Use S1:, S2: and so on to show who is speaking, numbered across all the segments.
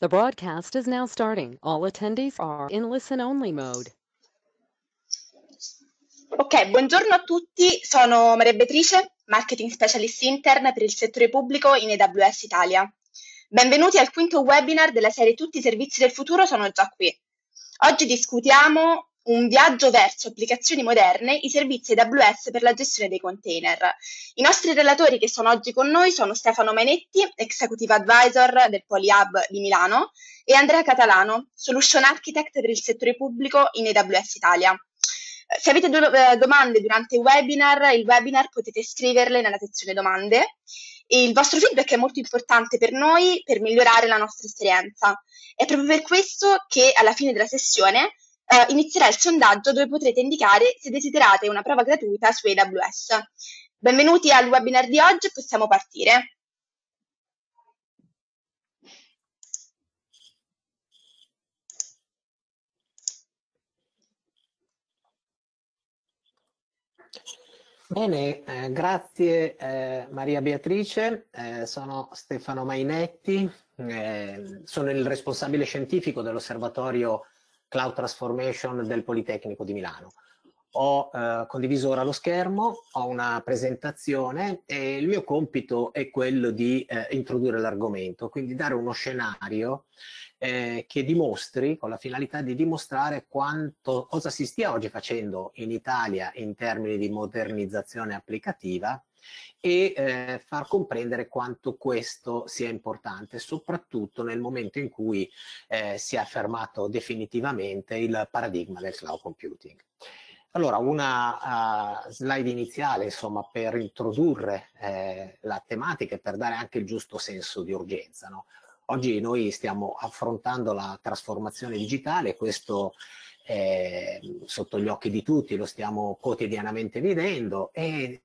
S1: The broadcast is now starting. All attendees are in listen-only
S2: mode. Ok, buongiorno a tutti, sono Maria Beatrice, Marketing Specialist Intern per il settore pubblico in AWS Italia. Benvenuti al quinto webinar della serie Tutti i servizi del futuro sono già qui. Oggi discutiamo un viaggio verso applicazioni moderne i servizi AWS per la gestione dei container. I nostri relatori che sono oggi con noi sono Stefano Mainetti, Executive Advisor del Polyhub di Milano, e Andrea Catalano, Solution Architect per il settore pubblico in AWS Italia. Se avete do- eh, domande durante il webinar, il webinar potete scriverle nella sezione domande. Il vostro feedback è molto importante per noi per migliorare la nostra esperienza. È proprio per questo che alla fine della sessione eh, inizierà il sondaggio dove potrete indicare se desiderate una prova gratuita su AWS. Benvenuti al webinar di oggi, possiamo partire.
S1: Bene, eh, grazie eh, Maria Beatrice, eh, sono Stefano Mainetti, eh, sono il responsabile scientifico dell'osservatorio Cloud Transformation del Politecnico di Milano. Ho eh, condiviso ora lo schermo, ho una presentazione e il mio compito è quello di eh, introdurre l'argomento, quindi dare uno scenario eh, che dimostri, con la finalità di dimostrare quanto, cosa si stia oggi facendo in Italia in termini di modernizzazione applicativa e eh, far comprendere quanto questo sia importante, soprattutto nel momento in cui eh, si è affermato definitivamente il paradigma del cloud computing. Allora, una uh, slide iniziale, insomma, per introdurre eh, la tematica e per dare anche il giusto senso di urgenza. No? Oggi noi stiamo affrontando la trasformazione digitale, questo è eh, sotto gli occhi di tutti, lo stiamo quotidianamente vivendo e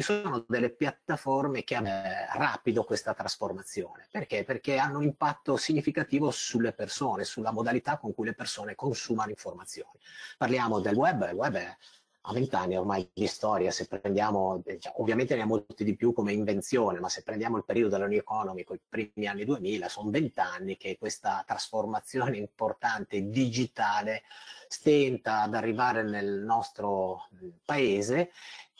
S1: ci sono delle piattaforme che hanno eh, rapido questa trasformazione. Perché? Perché hanno un impatto significativo sulle persone, sulla modalità con cui le persone consumano informazioni. Parliamo del web, il web è a vent'anni ormai di storia, se prendiamo, eh, cioè, ovviamente ne ha molti di più come invenzione, ma se prendiamo il periodo della New Economy, con i primi anni 2000, sono vent'anni che questa trasformazione importante digitale stenta ad arrivare nel nostro mm, paese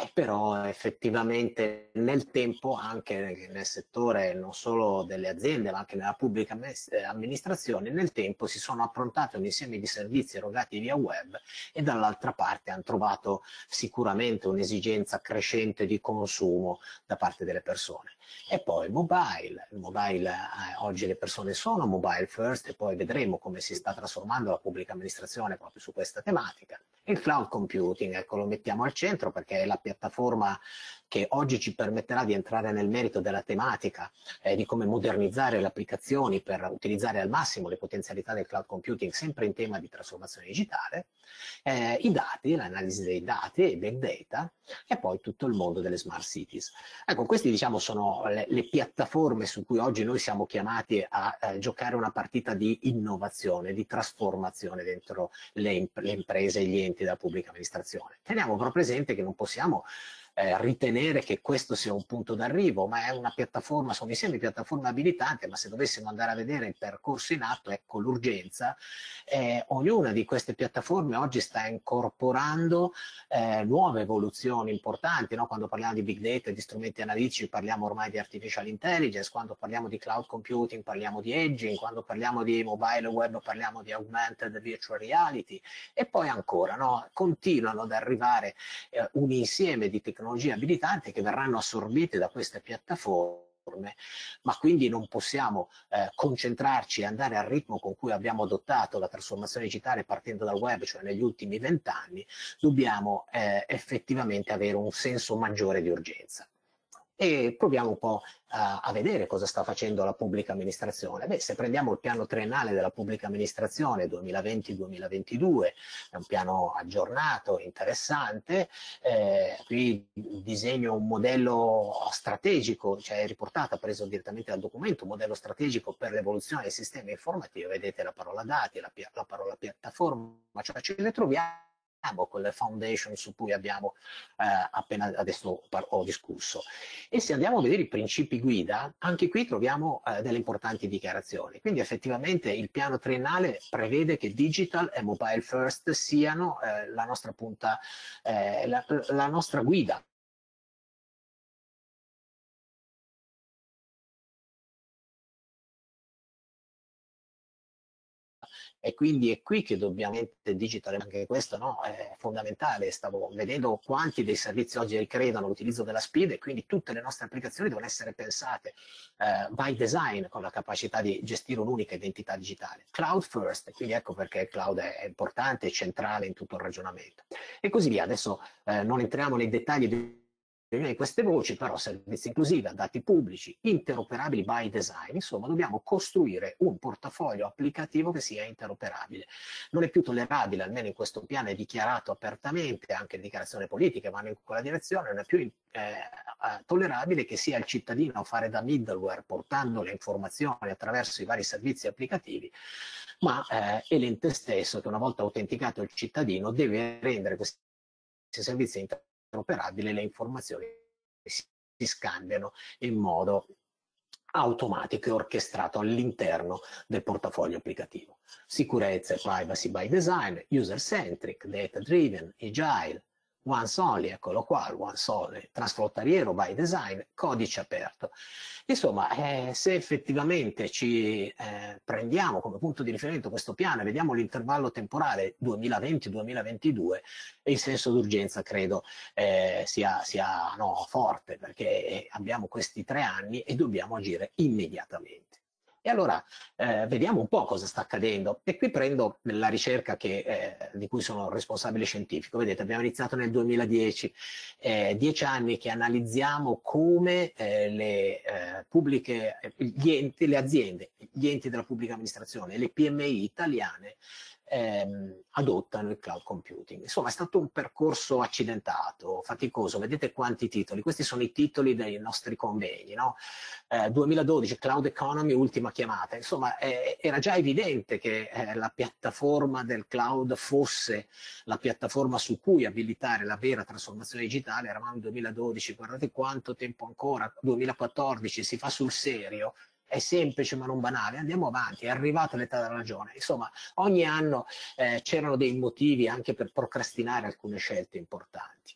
S1: eh, però effettivamente nel tempo anche nel settore non solo delle aziende ma anche nella pubblica eh, amministrazione nel tempo si sono approntati un insieme di servizi erogati via web e dall'altra parte hanno trovato sicuramente un'esigenza crescente di consumo da parte delle persone. E poi il mobile, mobile eh, oggi le persone sono mobile first e poi vedremo come si sta trasformando la pubblica amministrazione proprio su questa tematica. Il cloud computing, ecco, lo mettiamo al centro perché è la piattaforma che oggi ci permetterà di entrare nel merito della tematica, eh, di come modernizzare le applicazioni per utilizzare al massimo le potenzialità del cloud computing sempre in tema di trasformazione digitale, eh, i dati, l'analisi dei dati, i big data e poi tutto il mondo delle smart cities. Ecco, queste diciamo sono le, le piattaforme su cui oggi noi siamo chiamati a eh, giocare una partita di innovazione, di trasformazione dentro le, imp le imprese e gli enti della pubblica amministrazione. Teniamo però presente che non possiamo eh, ritenere che questo sia un punto d'arrivo, ma è una piattaforma, sono insieme piattaforme abilitanti, ma se dovessimo andare a vedere il percorso in atto, ecco l'urgenza, eh, ognuna di queste piattaforme oggi sta incorporando eh, nuove evoluzioni importanti, no? quando parliamo di big data, di strumenti analitici, parliamo ormai di artificial intelligence, quando parliamo di cloud computing, parliamo di edging, quando parliamo di mobile web, parliamo di augmented virtual reality, e poi ancora, no? continuano ad arrivare eh, un insieme di tecnologie tecnologie abilitanti che verranno assorbite da queste piattaforme ma quindi non possiamo eh, concentrarci e andare al ritmo con cui abbiamo adottato la trasformazione digitale partendo dal web, cioè negli ultimi vent'anni, dobbiamo eh, effettivamente avere un senso maggiore di urgenza e proviamo un po' a, eh, a vedere cosa sta facendo la pubblica amministrazione. Beh, se prendiamo il piano triennale della pubblica amministrazione 2020-2022, è un piano aggiornato, interessante, eh, qui disegno un modello strategico, cioè riportato, preso direttamente dal documento, un modello strategico per l'evoluzione del sistema informativo, vedete la parola dati, la, la parola piattaforma, cioè ci ritroviamo con le foundation su cui abbiamo eh, appena adesso ho discusso. E se andiamo a vedere i principi guida, anche qui troviamo eh, delle importanti dichiarazioni. Quindi effettivamente il piano triennale prevede che digital e mobile first siano eh, la, nostra punta, eh, la, la nostra
S3: guida e quindi è qui
S1: che dobbiamo mettere digitale, anche questo no, è fondamentale, stavo vedendo quanti dei servizi oggi ricredono l'utilizzo della speed e quindi tutte le nostre applicazioni devono essere pensate eh, by design con la capacità di gestire un'unica identità digitale. Cloud first, quindi ecco perché il cloud è, è importante, è centrale in tutto il ragionamento. E così via, adesso eh, non entriamo nei dettagli di quindi queste voci, però, servizi inclusivi, dati pubblici, interoperabili by design, insomma, dobbiamo costruire un portafoglio applicativo che sia interoperabile. Non è più tollerabile, almeno in questo piano è dichiarato apertamente, anche le dichiarazioni politiche vanno in quella direzione, non è più eh, eh tollerabile che sia il cittadino a fare da middleware, portando le informazioni attraverso i vari servizi applicativi, ma eh, è l'ente stesso che una volta autenticato il cittadino deve rendere questi servizi interoperabili interoperabile le informazioni si scambiano in modo automatico e orchestrato all'interno del portafoglio applicativo. Sicurezza e privacy by design, user centric, data driven, agile, OneSoli, eccolo qua, OneSoli, trasfrontaliero by design, codice aperto. Insomma, eh, se effettivamente ci eh, prendiamo come punto di riferimento questo piano e vediamo l'intervallo temporale 2020-2022, il senso d'urgenza credo eh, sia, sia no, forte, perché abbiamo questi tre anni e dobbiamo agire immediatamente. E allora eh, vediamo un po' cosa sta accadendo. E qui prendo la ricerca che, eh, di cui sono responsabile scientifico. Vedete, abbiamo iniziato nel 2010, eh, dieci anni che analizziamo come eh, le eh, pubbliche, enti, le aziende, gli enti della pubblica amministrazione, le PMI italiane ehm, adotta nel cloud computing. Insomma, è stato un percorso accidentato, faticoso. Vedete quanti titoli. Questi sono i titoli dei nostri convegni. No? Eh, 2012, Cloud Economy, ultima chiamata. Insomma, eh, era già evidente che eh, la piattaforma del cloud fosse la piattaforma su cui abilitare la vera trasformazione digitale. Eravamo nel 2012, guardate quanto tempo ancora, 2014, si fa sul serio è semplice ma non banale, andiamo avanti, è arrivata l'età della ragione. Insomma, ogni anno eh, c'erano dei motivi anche per procrastinare alcune scelte importanti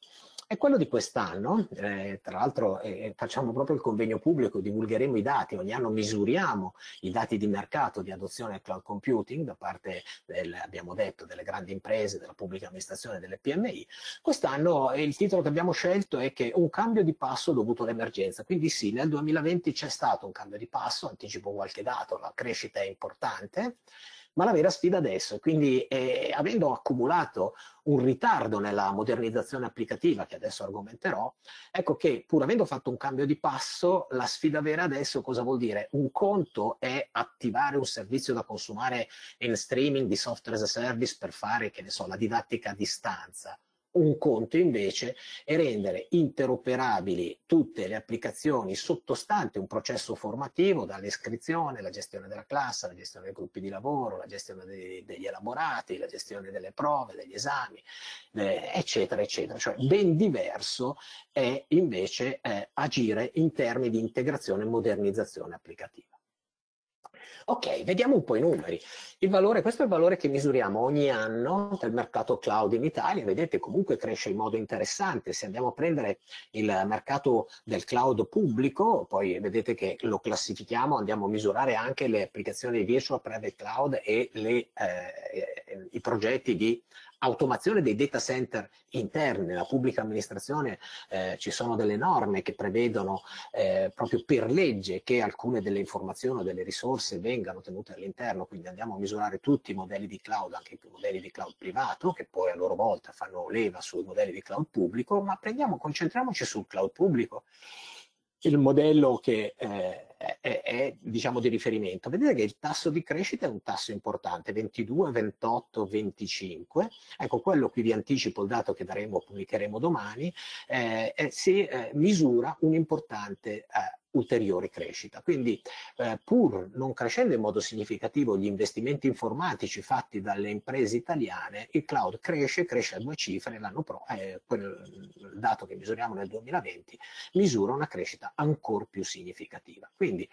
S1: è quello di quest'anno, eh, tra l'altro eh, eh, facciamo proprio il convegno pubblico, divulgheremo i dati, ogni anno misuriamo i dati di mercato di adozione al cloud computing da parte, del, abbiamo detto, delle grandi imprese, della pubblica amministrazione, delle PMI. Quest'anno eh, il titolo che abbiamo scelto è che un cambio di passo dovuto all'emergenza, quindi sì, nel 2020 c'è stato un cambio di passo, anticipo qualche dato, la crescita è importante, ma la vera sfida adesso. Quindi eh, avendo accumulato un ritardo nella modernizzazione applicativa che adesso argomenterò, ecco che pur avendo fatto un cambio di passo, la sfida vera adesso cosa vuol dire? Un conto è attivare un servizio da consumare in streaming di software as a service per fare, che ne so, la didattica a distanza un conto invece è rendere interoperabili tutte le applicazioni sottostanti un processo formativo, dall'iscrizione, la gestione della classe, la gestione dei gruppi di lavoro, la gestione dei, degli elaborati, la gestione delle prove, degli esami, eh, eccetera, eccetera. Cioè ben diverso è invece eh, agire in termini di integrazione e modernizzazione applicativa. Ok, vediamo un po' i numeri. Il valore, questo è il valore che misuriamo ogni anno del mercato cloud in Italia. Vedete, comunque cresce in modo interessante. Se andiamo a prendere il mercato del cloud pubblico, poi vedete che lo classifichiamo, andiamo a misurare anche le applicazioni di virtual private cloud e le, eh, i progetti di automazione dei data center interni, nella pubblica amministrazione eh, ci sono delle norme che prevedono eh, proprio per legge che alcune delle informazioni o delle risorse vengano tenute all'interno, quindi andiamo a misurare tutti i modelli di cloud, anche i modelli di cloud privato, che poi a loro volta fanno leva sui modelli di cloud pubblico, ma prendiamo, concentriamoci sul cloud pubblico il modello che eh, è, è diciamo, di riferimento. Vedete che il tasso di crescita è un tasso importante, 22, 28, 25. Ecco, quello qui vi anticipo il dato che daremo, pubblicheremo domani, eh, eh, si eh, misura un importante eh, ulteriore crescita. Quindi eh, pur non crescendo in modo significativo gli investimenti informatici fatti dalle imprese italiane, il cloud cresce, cresce a due cifre, l'anno pro, eh, quel dato che misuriamo nel 2020 misura una crescita ancora più significativa. Quindi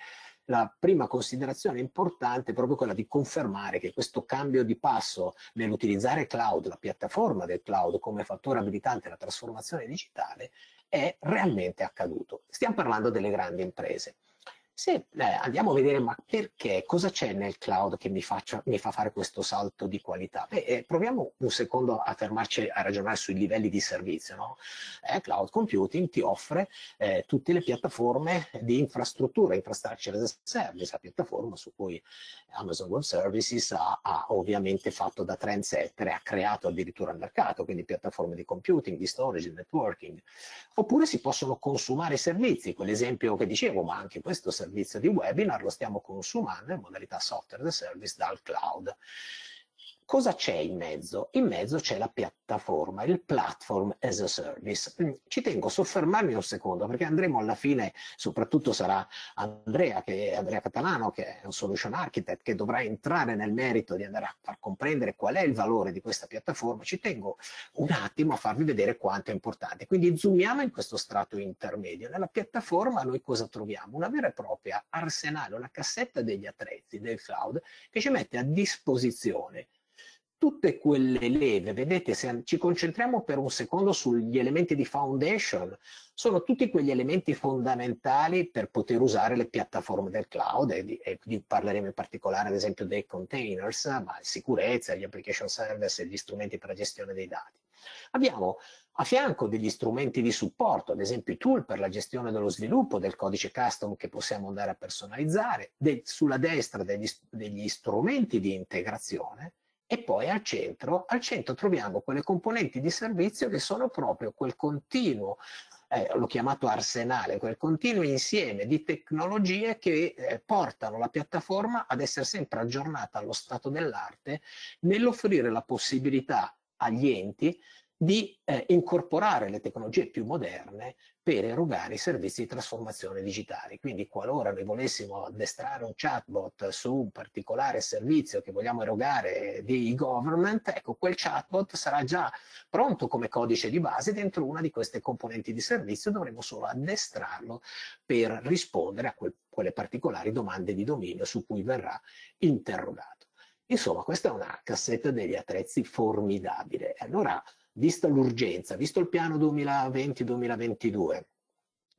S1: la prima considerazione importante è proprio quella di confermare che questo cambio di passo nell'utilizzare cloud, la piattaforma del cloud come fattore abilitante alla trasformazione digitale, è realmente accaduto. Stiamo parlando delle grandi imprese se eh, andiamo a vedere ma perché, cosa c'è nel cloud che mi, faccia, mi fa fare questo salto di qualità? Beh, eh, proviamo un secondo a fermarci a ragionare sui livelli di servizio. No? Eh, cloud computing ti offre eh, tutte le piattaforme di infrastruttura, infrastructure as a service, la piattaforma su cui Amazon Web Services ha, ha ovviamente fatto da trendsetter e ha creato addirittura il mercato, quindi piattaforme di computing, di storage, di networking. Oppure si possono consumare servizi, quell'esempio che dicevo, ma anche questo servizio servizio di webinar, lo stiamo consumando in modalità software as a service dal cloud. Cosa c'è in mezzo? In mezzo c'è la piattaforma, il platform as a service. Mm, ci tengo a soffermarmi un secondo perché andremo alla fine, soprattutto sarà Andrea, che, Andrea Catalano, che è un solution architect, che dovrà entrare nel merito di andare a far comprendere qual è il valore di questa piattaforma. Ci tengo un attimo a farvi vedere quanto è importante. Quindi zoomiamo in questo strato intermedio. Nella piattaforma noi cosa troviamo? Una vera e propria arsenale, una cassetta degli attrezzi del cloud che ci mette a disposizione tutte quelle leve, vedete se ci concentriamo per un secondo sugli elementi di foundation, sono tutti quegli elementi fondamentali per poter usare le piattaforme del cloud e, di, e di parleremo in particolare ad esempio dei containers, ma sicurezza, gli application service e gli strumenti per la gestione dei dati. Abbiamo a fianco degli strumenti di supporto, ad esempio i tool per la gestione dello sviluppo del codice custom che possiamo andare a personalizzare, de, sulla destra degli, degli strumenti di integrazione e poi al centro, al centro troviamo quelle componenti di servizio che sono proprio quel continuo eh, l'ho chiamato arsenale, quel continuo insieme di tecnologie che eh, portano la piattaforma ad essere sempre aggiornata allo stato dell'arte nell'offrire la possibilità agli enti di eh, incorporare le tecnologie più moderne per erogare i servizi di trasformazione digitale. Quindi qualora noi volessimo addestrare un chatbot su un particolare servizio che vogliamo erogare di government, ecco quel chatbot sarà già pronto come codice di base dentro una di queste componenti di servizio, dovremo solo addestrarlo per rispondere a quel, quelle particolari domande di dominio su cui verrà interrogato. Insomma, questa è una cassetta degli attrezzi formidabile. Allora, vista l'urgenza, visto il piano 2020-2022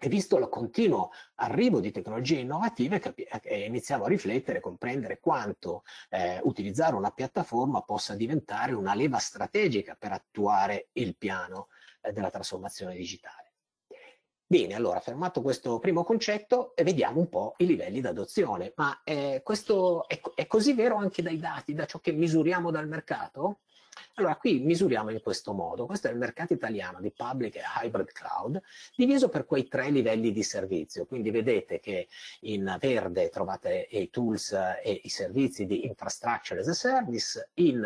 S1: e visto il continuo arrivo di tecnologie innovative, iniziamo a riflettere e comprendere quanto eh, utilizzare una piattaforma possa diventare una leva strategica per attuare il piano eh, della trasformazione digitale. Bene, allora, fermato questo primo concetto, vediamo un po' i livelli d'adozione. Ma eh, questo è, è così vero anche dai dati, da ciò che misuriamo dal mercato? Allora, qui misuriamo in questo modo. Questo è il mercato italiano di public e hybrid cloud, diviso per quei tre livelli di servizio. Quindi vedete che in verde trovate i tools e i servizi di infrastructure as a service, in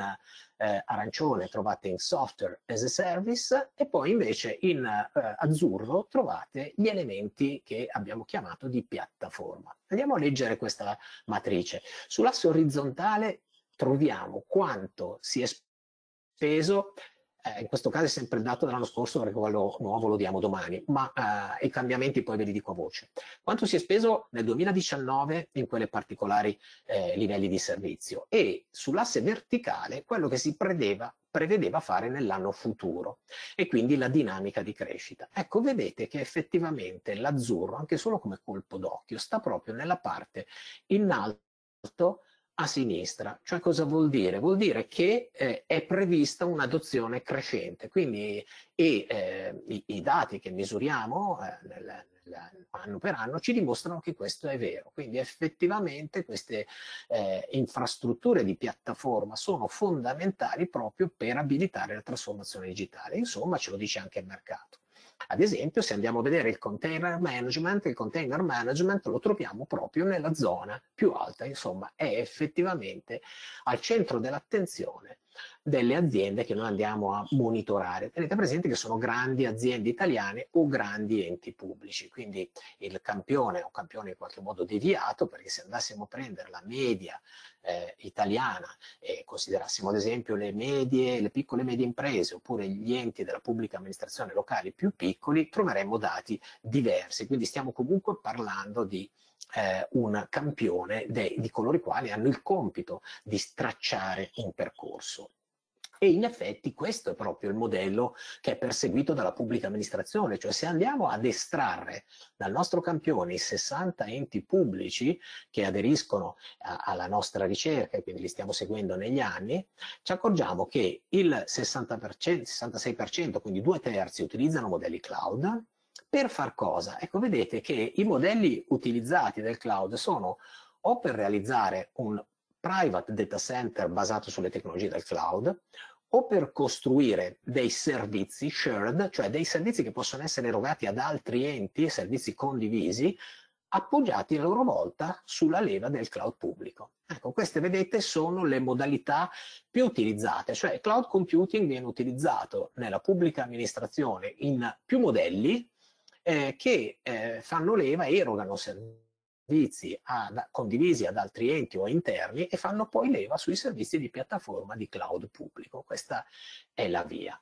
S1: eh, arancione trovate in software as a service e poi invece in eh, azzurro trovate gli elementi che abbiamo chiamato di piattaforma. Andiamo a leggere questa matrice. Sull'asse orizzontale troviamo quanto si, es peso, eh, in questo caso è sempre il dato dell'anno scorso perché quello nuovo lo diamo domani, ma eh, i cambiamenti poi ve li dico a voce. Quanto si è speso nel 2019 in quelle particolari eh, livelli di servizio e sull'asse verticale quello che si prevedeva, prevedeva fare nell'anno futuro e quindi la dinamica di crescita. Ecco, vedete che effettivamente l'azzurro, anche solo come colpo d'occhio, sta proprio nella parte in alto a sinistra. Cioè cosa vuol dire? Vuol dire che eh, è prevista un'adozione crescente, quindi e, eh, i, i, dati che misuriamo eh, nel, nel, anno per anno ci dimostrano che questo è vero. Quindi effettivamente queste eh, infrastrutture di piattaforma sono fondamentali proprio per abilitare la trasformazione digitale. Insomma, ce lo dice anche il mercato. Ad esempio, se andiamo a vedere il container management, il container management lo troviamo proprio nella zona più alta, insomma, è effettivamente al centro dell'attenzione delle aziende che noi andiamo a monitorare. Tenete presente che sono grandi aziende italiane o grandi enti pubblici, quindi il campione è un campione in qualche modo deviato perché se andassimo a prendere la media eh, italiana e considerassimo ad esempio le medie, le piccole e medie imprese oppure gli enti della pubblica amministrazione locali più piccoli, troveremmo dati diversi, quindi stiamo comunque parlando di eh, un campione de, di coloro i quali hanno il compito di stracciare un percorso. E in effetti questo è proprio il modello che è perseguito dalla pubblica amministrazione, cioè se andiamo ad estrarre dal nostro campione i 60 enti pubblici che aderiscono a, alla nostra ricerca e quindi li stiamo seguendo negli anni, ci accorgiamo che il 60%, 66%, quindi due terzi, utilizzano modelli cloud, per far cosa? Ecco, vedete che i modelli utilizzati del cloud sono o per realizzare un private data center basato sulle tecnologie del cloud, o per costruire dei servizi shared, cioè dei servizi che possono essere erogati ad altri enti, servizi condivisi, appoggiati a loro volta sulla leva del cloud pubblico. Ecco, queste vedete sono le modalità più utilizzate, cioè cloud computing viene utilizzato nella pubblica amministrazione in più modelli, eh, che eh, fanno leva e erogano servizi ad, condivisi ad altri enti o interni e fanno poi leva sui servizi di piattaforma di cloud pubblico. Questa è la via.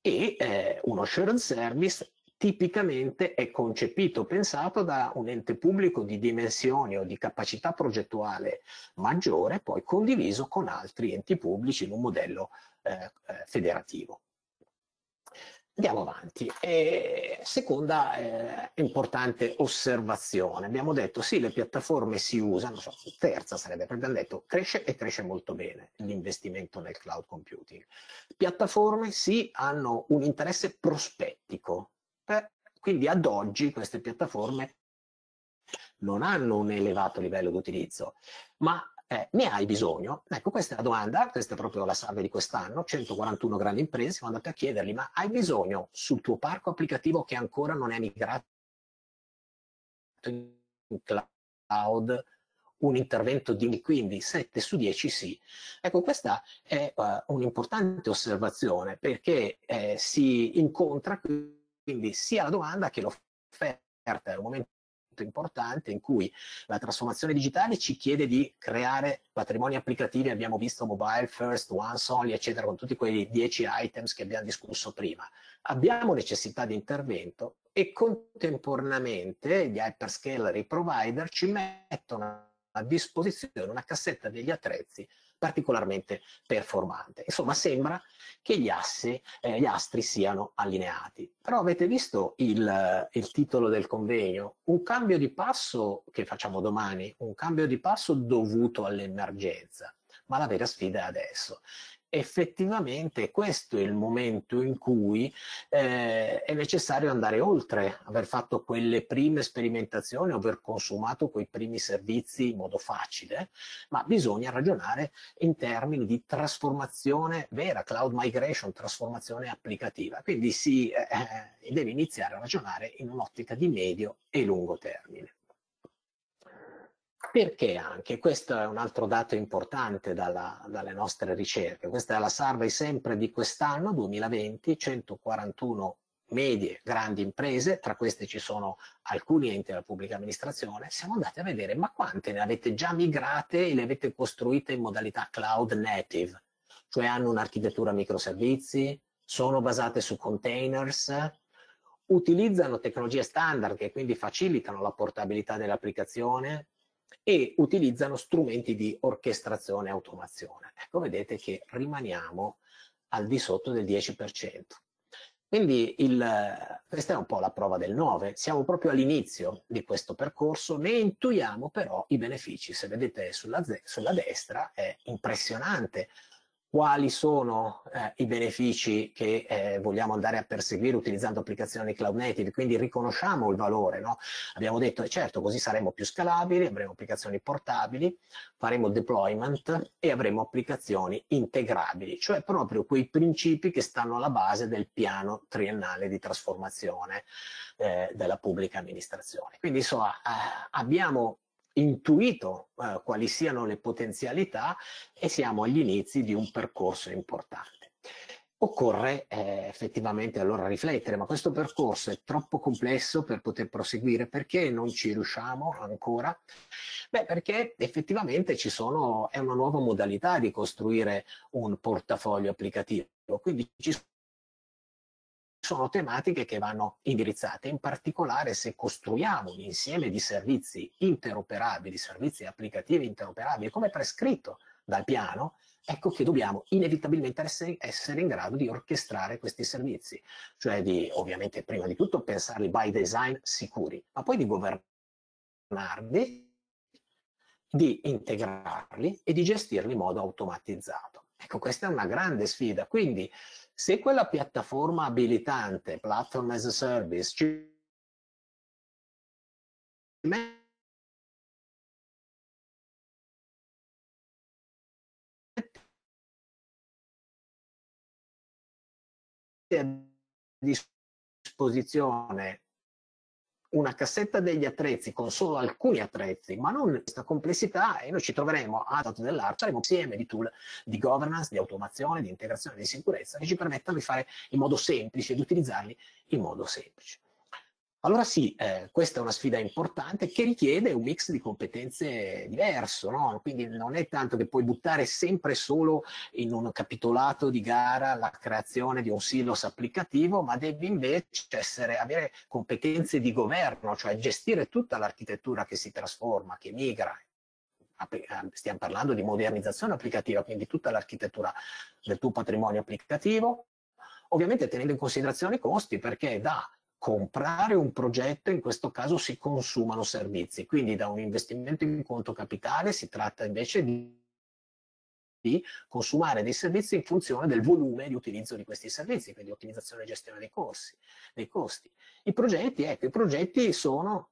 S1: E eh, uno shared service tipicamente è concepito, pensato da un ente pubblico di dimensioni o di capacità progettuale maggiore, poi condiviso con altri enti pubblici in un modello eh, eh federativo. Andiamo avanti. E seconda eh, importante osservazione. Abbiamo detto sì, le piattaforme si usano, so, terza sarebbe, perché abbiamo detto cresce e cresce molto bene l'investimento nel cloud computing. Piattaforme sì, hanno un interesse prospettico. Beh, quindi ad oggi queste piattaforme non hanno un elevato livello di utilizzo, ma eh, ne hai bisogno? Ecco, questa è la domanda, questa è proprio la salve di quest'anno, 141 grandi imprese, sono andato a chiedergli, ma hai bisogno sul tuo parco applicativo che ancora non è migrato in cloud un intervento di quindi 7 su 10 sì. Ecco, questa è uh, un'importante osservazione perché eh, si incontra quindi sia la domanda che l'offerta, è un momento importante in cui la trasformazione digitale ci chiede di creare patrimoni applicativi, abbiamo visto mobile first, one only, eccetera, con tutti quei dieci items che abbiamo discusso prima. Abbiamo necessità di intervento e contemporaneamente gli hyperscaler, e i provider ci mettono a disposizione una cassetta degli attrezzi particolarmente performante. Insomma, sembra che gli, assi, eh, gli astri siano allineati. Però avete visto il, eh, il titolo del convegno? Un cambio di passo che facciamo domani, un cambio di passo dovuto all'emergenza ma la vera sfida è adesso effettivamente questo è il momento in cui eh, è necessario andare oltre, aver fatto quelle prime sperimentazioni, aver consumato quei primi servizi in modo facile, ma bisogna ragionare in termini di trasformazione vera, cloud migration, trasformazione applicativa. Quindi si eh, eh deve iniziare a ragionare in un'ottica di medio e lungo termine perché anche? Questo è un altro dato importante dalla, dalle nostre ricerche. Questa è la survey sempre di quest'anno, 2020, 141 medie, grandi imprese, tra queste ci sono alcuni enti della pubblica amministrazione, siamo andati a vedere ma quante ne avete già migrate e le avete costruite in modalità cloud native, cioè hanno un'architettura microservizi, sono basate su containers, utilizzano tecnologie standard che quindi facilitano la portabilità dell'applicazione, e utilizzano strumenti di orchestrazione e automazione. Ecco, vedete che rimaniamo al di sotto del 10%. Quindi il, questa è un po' la prova del 9, siamo proprio all'inizio di questo percorso, ne intuiamo però i benefici. Se vedete sulla, sulla destra è impressionante quali sono eh, i benefici che eh, vogliamo andare a perseguire utilizzando applicazioni cloud native, quindi riconosciamo il valore. No? Abbiamo detto, eh, certo, così saremo più scalabili, avremo applicazioni portabili, faremo deployment e avremo applicazioni integrabili, cioè proprio quei principi che stanno alla base del piano triennale di trasformazione eh, della pubblica amministrazione. Quindi insomma eh, abbiamo intuito eh, quali siano le potenzialità e siamo agli inizi di un percorso importante. Occorre eh, effettivamente allora riflettere, ma questo percorso è troppo complesso per poter proseguire, perché non ci riusciamo ancora? Beh, perché effettivamente ci sono, è una nuova modalità di costruire un portafoglio applicativo, quindi ci sono tematiche che vanno indirizzate, in particolare se costruiamo un insieme di servizi interoperabili, servizi applicativi interoperabili, come prescritto dal piano, ecco che dobbiamo inevitabilmente essere in grado di orchestrare questi servizi, cioè di ovviamente prima di tutto pensarli by design sicuri, ma poi di governarli, di integrarli e di gestirli in modo automatizzato. Ecco, questa è una grande sfida, quindi se quella piattaforma abilitante, Platform as a Service, ci
S3: a disposizione
S1: una cassetta degli attrezzi con solo alcuni attrezzi, ma non questa complessità e noi ci troveremo a dato dell'arte, saremo insieme di tool di governance, di automazione, di integrazione, di sicurezza che ci permettano di fare in modo semplice, di utilizzarli in modo semplice. Allora sì, eh, questa è una sfida importante che richiede un mix di competenze diverso, no? quindi non è tanto che puoi buttare sempre solo in un capitolato di gara la creazione di un silos applicativo, ma devi invece essere, avere competenze di governo, cioè gestire tutta l'architettura che si trasforma, che migra, ah, stiamo parlando di modernizzazione applicativa, quindi tutta l'architettura del tuo patrimonio applicativo, ovviamente tenendo in considerazione i costi, perché da comprare un progetto, in questo caso si consumano servizi. Quindi da un investimento in conto capitale si tratta invece di consumare dei servizi in funzione del volume di utilizzo di questi servizi, quindi ottimizzazione e gestione dei, corsi, dei costi. I progetti, ecco, i progetti sono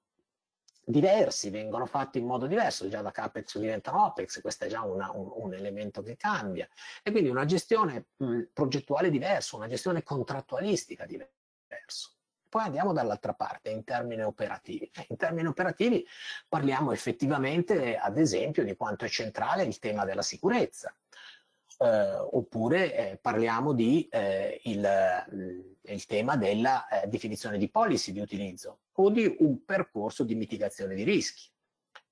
S1: diversi, vengono fatti in modo diverso, già da CAPEX diventano OPEX, questo è già una, un, un, elemento che cambia. E quindi una gestione mh, progettuale diversa, una gestione contrattualistica diversa. Poi andiamo dall'altra parte, in termini operativi. Eh, in termini operativi parliamo effettivamente, ad esempio, di quanto è centrale il tema della sicurezza. Eh, oppure eh, parliamo di eh, il, mm, il, tema della eh, definizione di policy di utilizzo o di un percorso di mitigazione di rischi.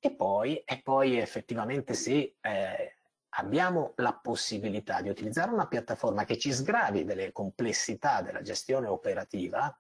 S1: E poi, e poi effettivamente se eh, abbiamo la possibilità di utilizzare una piattaforma che ci sgravi delle complessità della gestione operativa,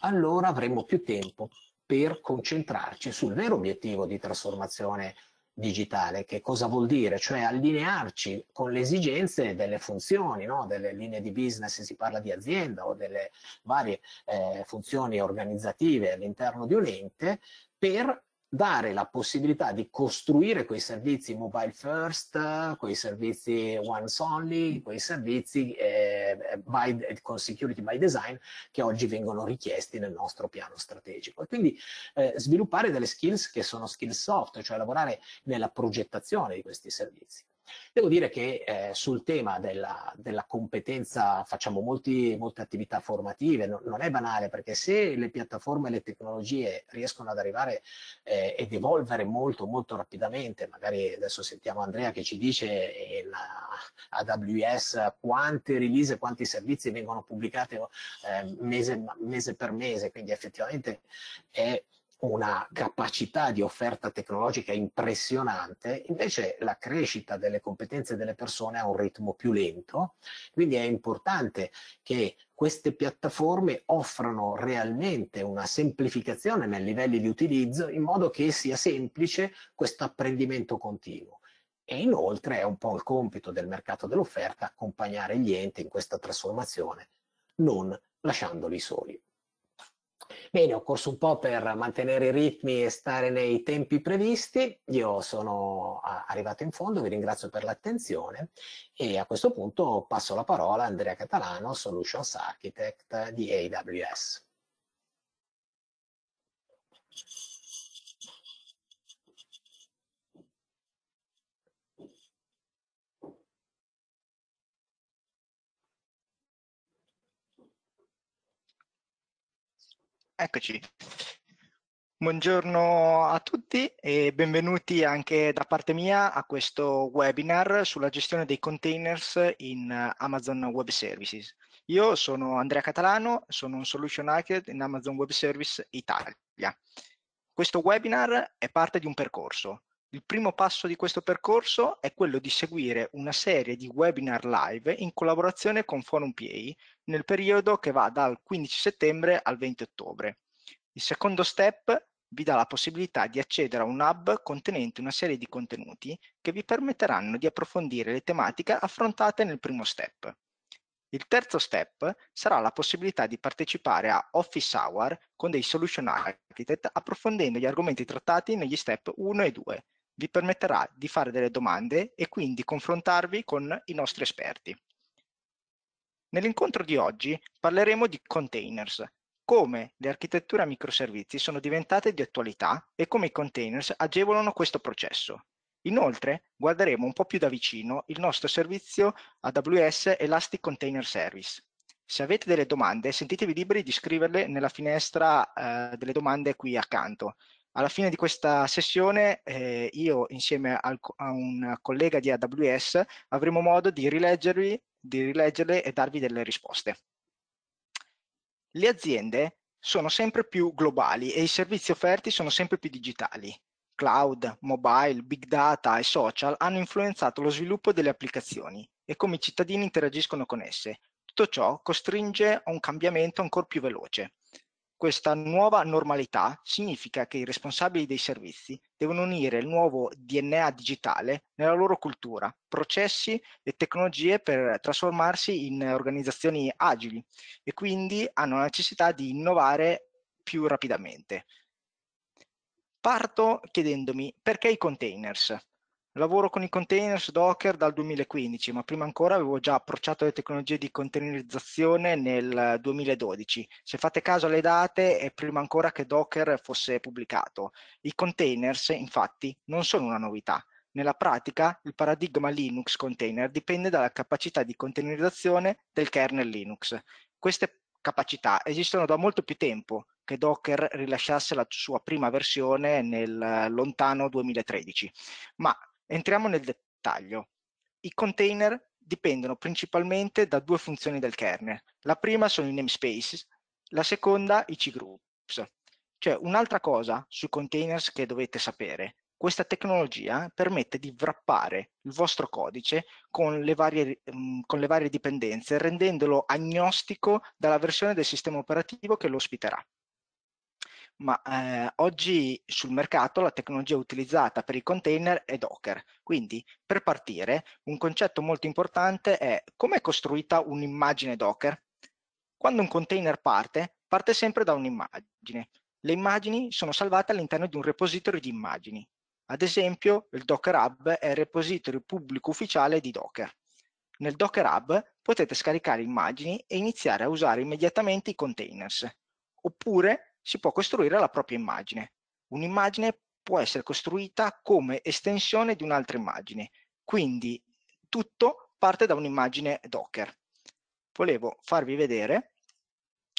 S1: allora avremo più tempo per concentrarci sul vero obiettivo di trasformazione digitale, che cosa vuol dire? Cioè allinearci con le esigenze delle funzioni, no? delle linee di business, se si parla di azienda o delle varie eh, funzioni organizzative all'interno di un ente, per dare la possibilità di costruire quei servizi mobile first, quei servizi once only, quei servizi eh, by, con security by design che oggi vengono richiesti nel nostro piano strategico. E quindi eh, sviluppare delle skills che sono skills soft, cioè lavorare nella progettazione di questi servizi. Devo dire che eh, sul tema della, della competenza facciamo molti, molte attività formative, no, non è banale perché se le piattaforme e le tecnologie riescono ad arrivare eh, ed evolvere molto molto rapidamente, magari adesso sentiamo Andrea che ci dice in eh, AWS quante release, quanti servizi vengono pubblicati eh, mese, mese per mese, quindi effettivamente è una capacità di offerta tecnologica impressionante, invece la crescita delle competenze delle persone ha un ritmo più lento, quindi è importante che queste piattaforme offrano realmente una semplificazione nei livelli di utilizzo in modo che sia semplice questo apprendimento continuo. E inoltre è un po' il compito del mercato dell'offerta accompagnare gli enti in questa trasformazione, non lasciandoli soli. Bene, ho corso un po' per mantenere i ritmi e stare nei tempi previsti. Io sono arrivato in fondo, vi ringrazio per l'attenzione e a questo punto passo la parola a Andrea Catalano, Solutions Architect di AWS.
S3: Eccoci. Buongiorno a tutti e benvenuti anche da parte mia a questo webinar sulla gestione dei containers in eh, Amazon Web Services. Io sono Andrea Catalano, sono un Solution Architect in Amazon Web Service Italia. Questo webinar è parte di un percorso, il primo passo di questo percorso è quello di seguire una serie di webinar live in collaborazione con Forum PA nel periodo che va dal 15 settembre al 20 ottobre. Il secondo step vi dà la possibilità di accedere a un hub contenente una serie di contenuti che vi permetteranno di approfondire le tematiche affrontate nel primo step. Il terzo step sarà la possibilità di partecipare a Office Hour con dei Solution Architect approfondendo gli argomenti trattati negli step 1 e 2 vi permetterà di fare delle domande e quindi confrontarvi con i nostri esperti. Nell'incontro di oggi parleremo di containers, come le architetture a microservizi sono diventate di attualità e come i containers agevolano questo processo. Inoltre guarderemo un po' più da vicino il nostro servizio AWS Elastic Container Service. Se avete delle domande sentitevi liberi di scriverle nella finestra eh, delle domande qui accanto. Alla fine di questa sessione eh, io insieme al, a un collega di AWS avremo modo di, rileggervi, di rileggerle e darvi delle risposte. Le aziende sono sempre più globali e i servizi offerti sono sempre più digitali. Cloud, mobile, big data e social hanno influenzato lo sviluppo delle applicazioni e come i cittadini interagiscono con esse. Tutto ciò costringe a un cambiamento ancora più veloce. Questa nuova normalità significa che i responsabili dei servizi devono unire il nuovo DNA digitale nella loro cultura, processi e tecnologie per trasformarsi in organizzazioni agili e quindi hanno la necessità di innovare più rapidamente. Parto chiedendomi perché i containers? Lavoro con i containers Docker dal 2015, ma prima ancora avevo già approcciato le tecnologie di containerizzazione nel 2012. Se fate caso alle date, è prima ancora che Docker fosse pubblicato. I containers, infatti, non sono una novità. Nella pratica, il paradigma Linux container dipende dalla capacità di containerizzazione del kernel Linux. Queste capacità esistono da molto più tempo che Docker rilasciasse la sua prima versione nel lontano 2013, ma Entriamo nel dettaglio. I container dipendono principalmente da due funzioni del kernel. La prima sono i namespaces, la seconda i cgroups. Cioè un'altra cosa sui containers che dovete sapere. Questa tecnologia permette di wrappare il vostro codice con le, varie, mm, con le varie dipendenze, rendendolo agnostico dalla versione del sistema operativo che lo ospiterà ma eh, oggi sul mercato la tecnologia utilizzata per i container è Docker. Quindi, per partire, un concetto molto importante è come è costruita un'immagine Docker. Quando un container parte, parte sempre da un'immagine. Le immagini sono salvate all'interno di un repository di immagini. Ad esempio, il Docker Hub è il repository pubblico ufficiale di Docker. Nel Docker Hub potete scaricare immagini e iniziare a usare immediatamente i containers. Oppure si può costruire la propria immagine. Un'immagine può essere costruita come estensione di un'altra immagine, quindi tutto parte da un'immagine Docker. Volevo farvi vedere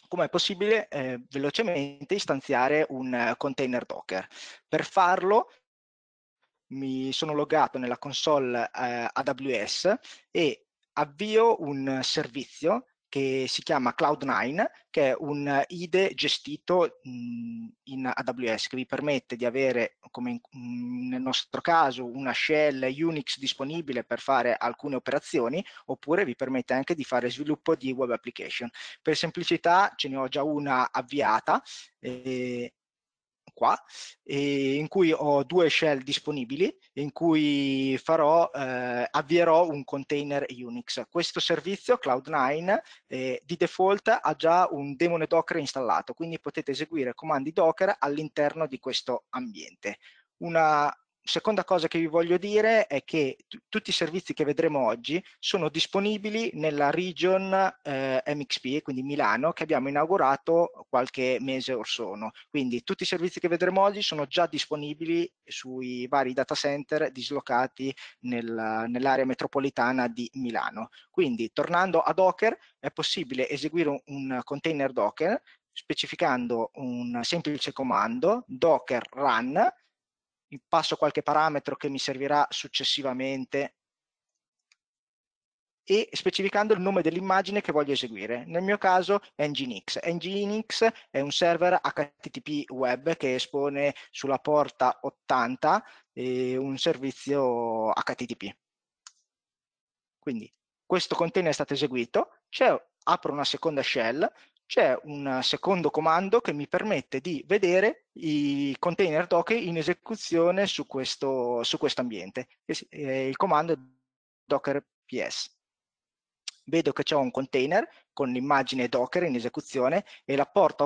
S3: come è possibile eh, velocemente istanziare un eh, container Docker. Per farlo mi sono logato nella console eh, AWS e avvio un servizio che si chiama Cloud9, che è un IDE gestito mhmm, in AWS, che vi permette di avere, come in, mhmm, nel nostro caso, una shell Unix disponibile per fare alcune operazioni, oppure vi permette anche di fare sviluppo di web application. Per semplicità ce ne ho già una avviata, eh, qua, in cui ho due shell disponibili, in cui farò, eh, avvierò un container Unix. Questo servizio, Cloud9, eh, di default ha già un demone Docker installato, quindi potete eseguire comandi Docker all'interno di questo ambiente. Una seconda cosa che vi voglio dire è che tutti i servizi che vedremo oggi sono disponibili nella region eh, MXP, quindi Milano, che abbiamo inaugurato qualche mese or sono. Quindi tutti i servizi che vedremo oggi sono già disponibili sui vari data center dislocati nel, nell'area metropolitana di Milano. Quindi tornando a Docker è possibile eseguire un, un container Docker specificando un semplice comando docker run passo qualche parametro che mi servirà successivamente e specificando il nome dell'immagine che voglio eseguire. Nel mio caso Nginx. Nginx è un server HTTP web che espone sulla porta 80 eh, un servizio HTTP. Quindi questo container è stato eseguito, cioè, apro una seconda shell c'è un secondo comando che mi permette di vedere i container Docker in esecuzione su questo, su questo ambiente. Eh, il comando è Docker PS. Vedo che c'è un container con l'immagine Docker in esecuzione e la porta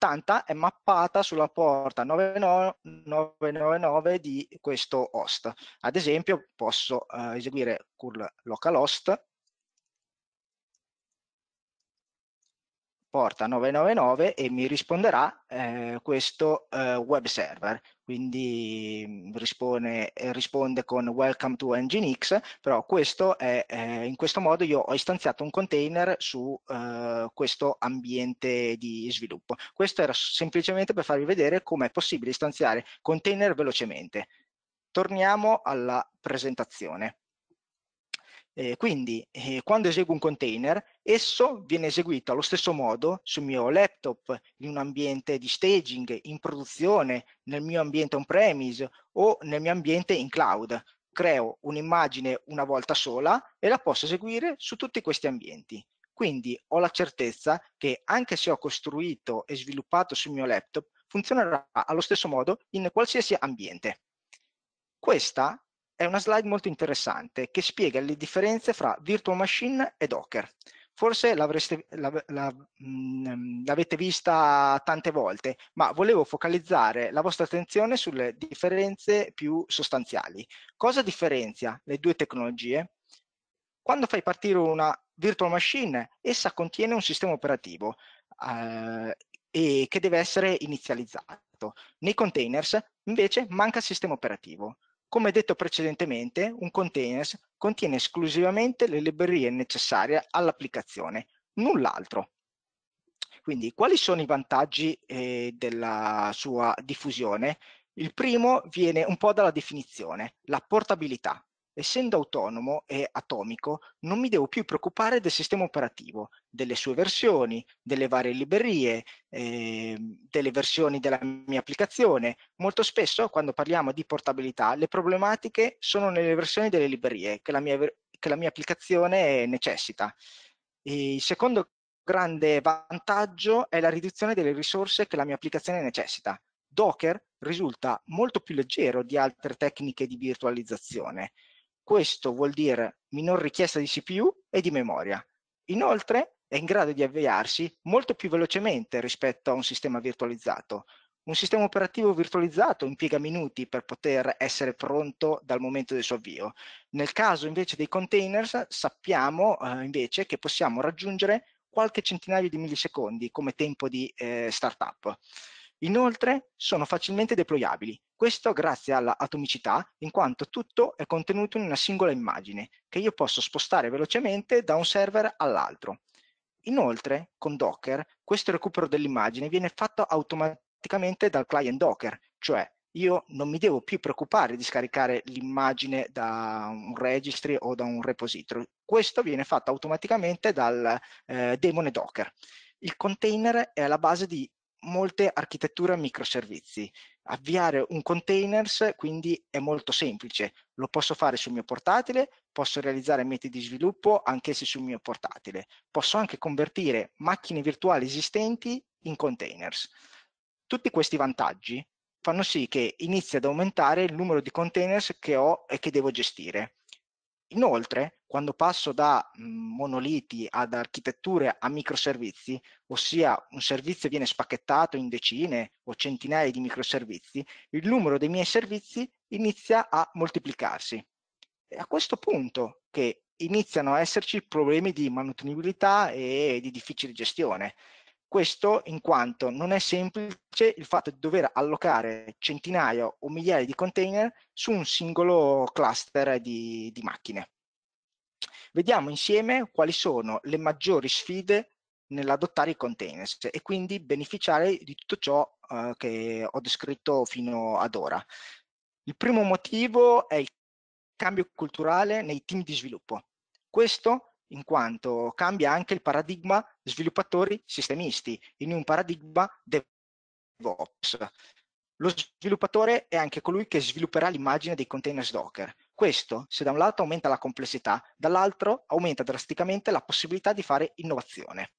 S3: 80 è mappata sulla porta 999 di questo host. Ad esempio posso eh, eseguire curl localhost porta 999 e mi risponderà eh, questo eh, web server. Quindi mm, rispone, eh, risponde con welcome to Nginx, però questo è, eh, in questo modo io ho istanziato un container su eh, questo ambiente di sviluppo. Questo era semplicemente per farvi vedere come è possibile istanziare container velocemente. Torniamo alla presentazione. Eh, quindi eh, quando eseguo un container, esso viene eseguito allo stesso modo sul mio laptop, in un ambiente di staging, in produzione, nel mio ambiente on-premise o nel mio ambiente in cloud. Creo un'immagine una volta sola e la posso eseguire su tutti questi ambienti. Quindi ho la certezza che anche se ho costruito e sviluppato sul mio laptop, funzionerà allo stesso modo in qualsiasi ambiente. Questa è una slide molto interessante che spiega le differenze fra Virtual Machine e Docker. Forse la, la, mm, l'avete vista tante volte, ma volevo focalizzare la vostra attenzione sulle differenze più sostanziali. Cosa differenzia le due tecnologie? Quando fai partire una virtual machine, essa contiene un sistema operativo eh, e che deve essere inizializzato. Nei containers, invece, manca il sistema operativo. Come detto precedentemente, un container contiene esclusivamente le librerie necessarie all'applicazione, null'altro. Quindi quali sono i vantaggi eh, della sua diffusione? Il primo viene un po' dalla definizione, la portabilità essendo autonomo e atomico, non mi devo più preoccupare del sistema operativo, delle sue versioni, delle varie librerie, eh, delle versioni della mia applicazione. Molto spesso, quando parliamo di portabilità, le problematiche sono nelle versioni delle librerie che la mia, che la mia applicazione necessita. E il secondo grande vantaggio è la riduzione delle risorse che la mia applicazione necessita. Docker risulta molto più leggero di altre tecniche di virtualizzazione questo vuol dire minor richiesta di CPU e di memoria. Inoltre è in grado di avviarsi molto più velocemente rispetto a un sistema virtualizzato. Un sistema operativo virtualizzato impiega minuti per poter essere pronto dal momento del suo avvio. Nel caso invece dei containers sappiamo eh, invece che possiamo raggiungere qualche centinaio di millisecondi come tempo di eh, startup. Inoltre sono facilmente deployabili, questo grazie all'atomicità in quanto tutto è contenuto in una singola immagine che io posso spostare velocemente da un server all'altro. Inoltre con Docker questo recupero dell'immagine viene fatto automaticamente dal client Docker, cioè io non mi devo più preoccupare di scaricare l'immagine da un registry o da un repository. Questo viene fatto automaticamente dal eh, demone Docker. Il container è alla base di molte architetture microservizi. Avviare un containers quindi è molto semplice, lo posso fare sul mio portatile, posso realizzare metodi di sviluppo anch'essi sul mio portatile, posso anche convertire macchine virtuali esistenti in containers. Tutti questi vantaggi fanno sì che inizi ad aumentare il numero di containers che ho e che devo gestire. Inoltre, quando passo da mhmm, monoliti ad architetture a microservizi, ossia un servizio viene spacchettato in decine o centinaia di microservizi, il numero dei miei servizi inizia a moltiplicarsi. È a questo punto che iniziano a esserci problemi di manutenibilità e di difficile gestione. Questo in quanto non è semplice il fatto di dover allocare centinaia o migliaia di container su un singolo cluster di, di macchine. Vediamo insieme quali sono le maggiori sfide nell'adottare i containers e quindi beneficiare di tutto ciò eh, che ho descritto fino ad ora. Il primo motivo è il cambio culturale nei team di sviluppo. Questo in quanto cambia anche il paradigma sviluppatori sistemisti in un paradigma DevOps. Lo sviluppatore è anche colui che svilupperà l'immagine dei containers Docker. Questo, se da un lato aumenta la complessità, dall'altro aumenta drasticamente la possibilità di fare innovazione.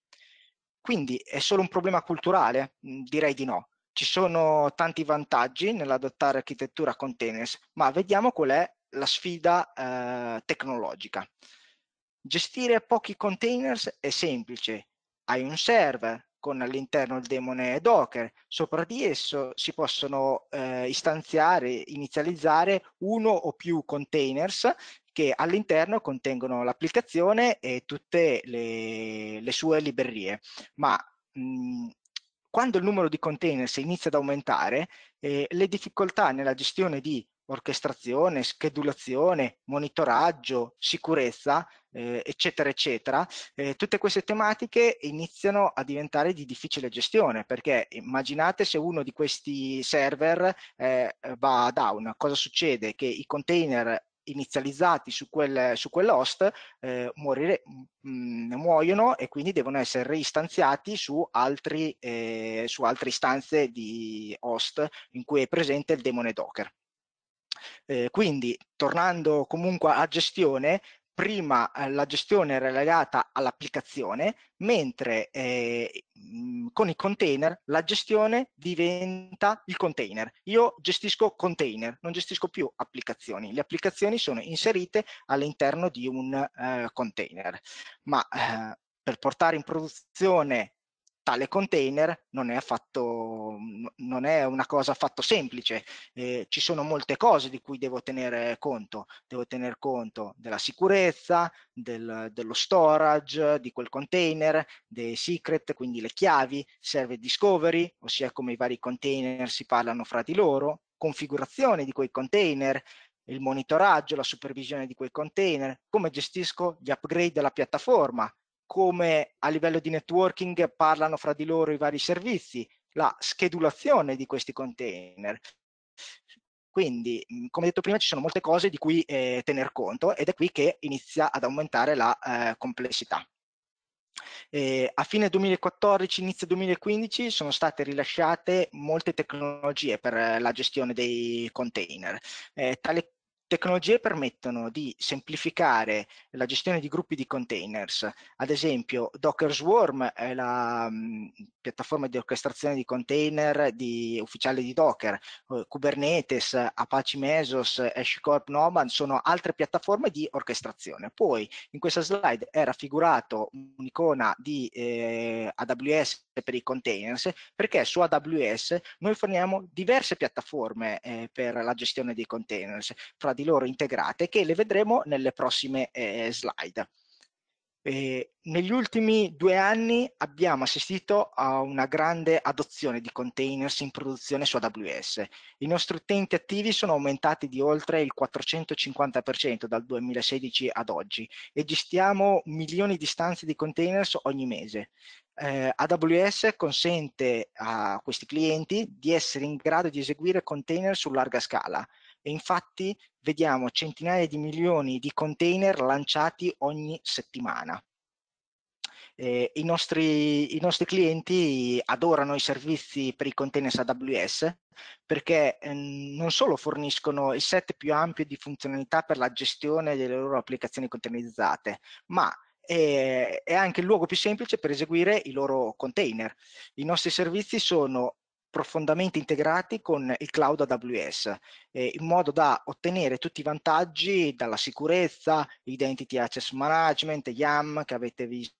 S3: Quindi è solo un problema culturale? Mm, direi di no. Ci sono tanti vantaggi nell'adottare architettura containers, ma vediamo qual è la sfida eh, tecnologica. Gestire pochi containers è semplice. Hai un server con all'interno il demone Docker. Sopra di esso si possono eh, istanziare, inizializzare uno o più containers che all'interno contengono l'applicazione e tutte le, le sue librerie. Ma mh, mm, quando il numero di containers inizia ad aumentare, eh, le difficoltà nella gestione di orchestrazione, schedulazione, monitoraggio, sicurezza, eh, eccetera, eccetera, eh, tutte queste tematiche iniziano a diventare di difficile gestione, perché immaginate se uno di questi server eh, va down, cosa succede? Che i container inizializzati su, quel, su quell'host eh, morire, mh, mm, muoiono e quindi devono essere reistanziati su, altri, eh, su altre istanze di host in cui è presente il demone Docker. Eh, quindi, tornando comunque a gestione, prima eh, la gestione era legata all'applicazione, mentre eh, con i container la gestione diventa il container. Io gestisco container, non gestisco più applicazioni. Le applicazioni sono inserite all'interno di un eh, container, ma eh, per portare in produzione tale container non è, affatto, non è una cosa affatto semplice. Eh, ci sono molte cose di cui devo tenere conto. Devo tener conto della sicurezza, del, dello storage di quel container, dei secret, quindi le chiavi, serve discovery, ossia come i vari container si parlano fra di loro, configurazione di quei container, il monitoraggio, la supervisione di quei container, come gestisco gli upgrade della piattaforma, come a livello di networking parlano fra di loro i vari servizi, la schedulazione di questi container. Quindi, come detto prima, ci sono molte cose di cui eh, tener conto ed è qui che inizia ad aumentare la eh, complessità. Eh, a fine 2014, inizio 2015 sono state rilasciate molte tecnologie per la gestione dei container. Eh, tale tecnologie permettono di semplificare la gestione di gruppi di containers. Ad esempio, Docker Swarm è la mh, mm, piattaforma di orchestrazione di container di, ufficiale di Docker. Uh, Kubernetes, Apache Mesos, HashiCorp Noman sono altre piattaforme di orchestrazione. Poi in questa slide è raffigurato un'icona di eh, AWS per i containers, perché su AWS noi forniamo diverse piattaforme eh, per la gestione dei containers, fra di loro integrate, che le vedremo nelle prossime eh, slide. Eh, negli ultimi due anni abbiamo assistito a una grande adozione di containers in produzione su AWS. I nostri utenti attivi sono aumentati di oltre il 450% dal 2016 ad oggi e gestiamo milioni di stanze di containers ogni mese. Eh, AWS consente a questi clienti di essere in grado di eseguire container su larga scala, e infatti vediamo centinaia di milioni di container lanciati ogni settimana. Eh, i, nostri, i, nostri, clienti adorano i servizi per i containers AWS perché eh, non solo forniscono il set più ampio di funzionalità per la gestione delle loro applicazioni containerizzate, ma è anche il luogo più semplice per eseguire i loro container. I nostri servizi sono profondamente integrati con il cloud AWS eh, in modo da ottenere tutti i vantaggi dalla sicurezza, identity access management, YAM che avete visto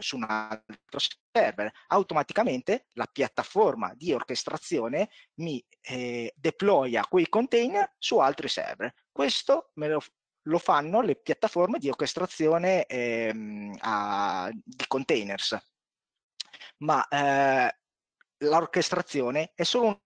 S3: su un altro server. Automaticamente la piattaforma di orchestrazione mi eh, deploya quei container su altri server. Questo me lo, lo fanno le piattaforme di orchestrazione ehm, a, di containers. Ma eh, l'orchestrazione è solo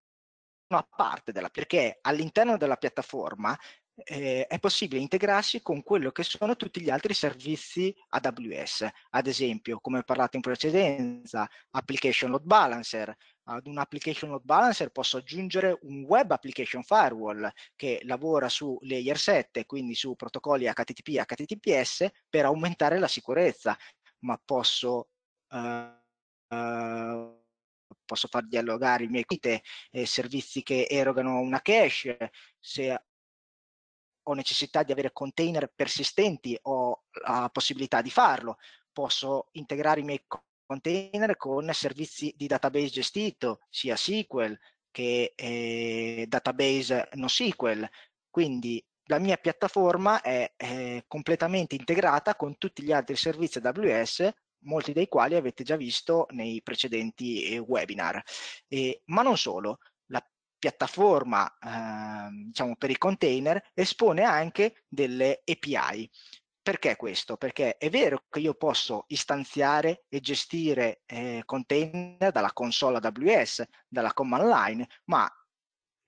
S3: una parte della perché all'interno della piattaforma eh, è possibile integrarsi con quello che sono tutti gli altri servizi AWS, ad esempio, come ho parlato in precedenza, Application Load Balancer. Ad un Application Load Balancer posso aggiungere un Web Application Firewall che lavora su Layer 7, quindi su protocolli HTTP e HTTPS, per aumentare la sicurezza, ma posso... Uh, uh, posso far dialogare i miei clienti, eh, servizi che erogano una cache, se ho necessità di avere container persistenti, ho la possibilità di farlo, posso integrare i miei container con servizi di database gestito, sia SQL che eh, database NoSQL, quindi la mia piattaforma è, è completamente integrata con tutti gli altri servizi AWS molti dei quali avete già visto nei precedenti eh, webinar. E, eh, ma non solo, piattaforma eh, diciamo per i container espone anche delle API. Perché questo? Perché è vero che io posso istanziare e gestire eh, container dalla console AWS, dalla command line, ma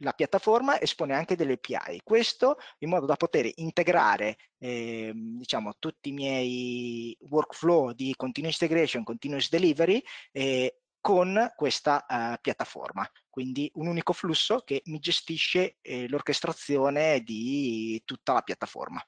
S3: la piattaforma espone anche delle API. Questo in modo da poter integrare eh, diciamo, tutti i miei workflow di continuous integration, continuous delivery eh, con questa uh, piattaforma. Quindi un unico flusso che mi gestisce eh, l'orchestrazione di tutta la piattaforma.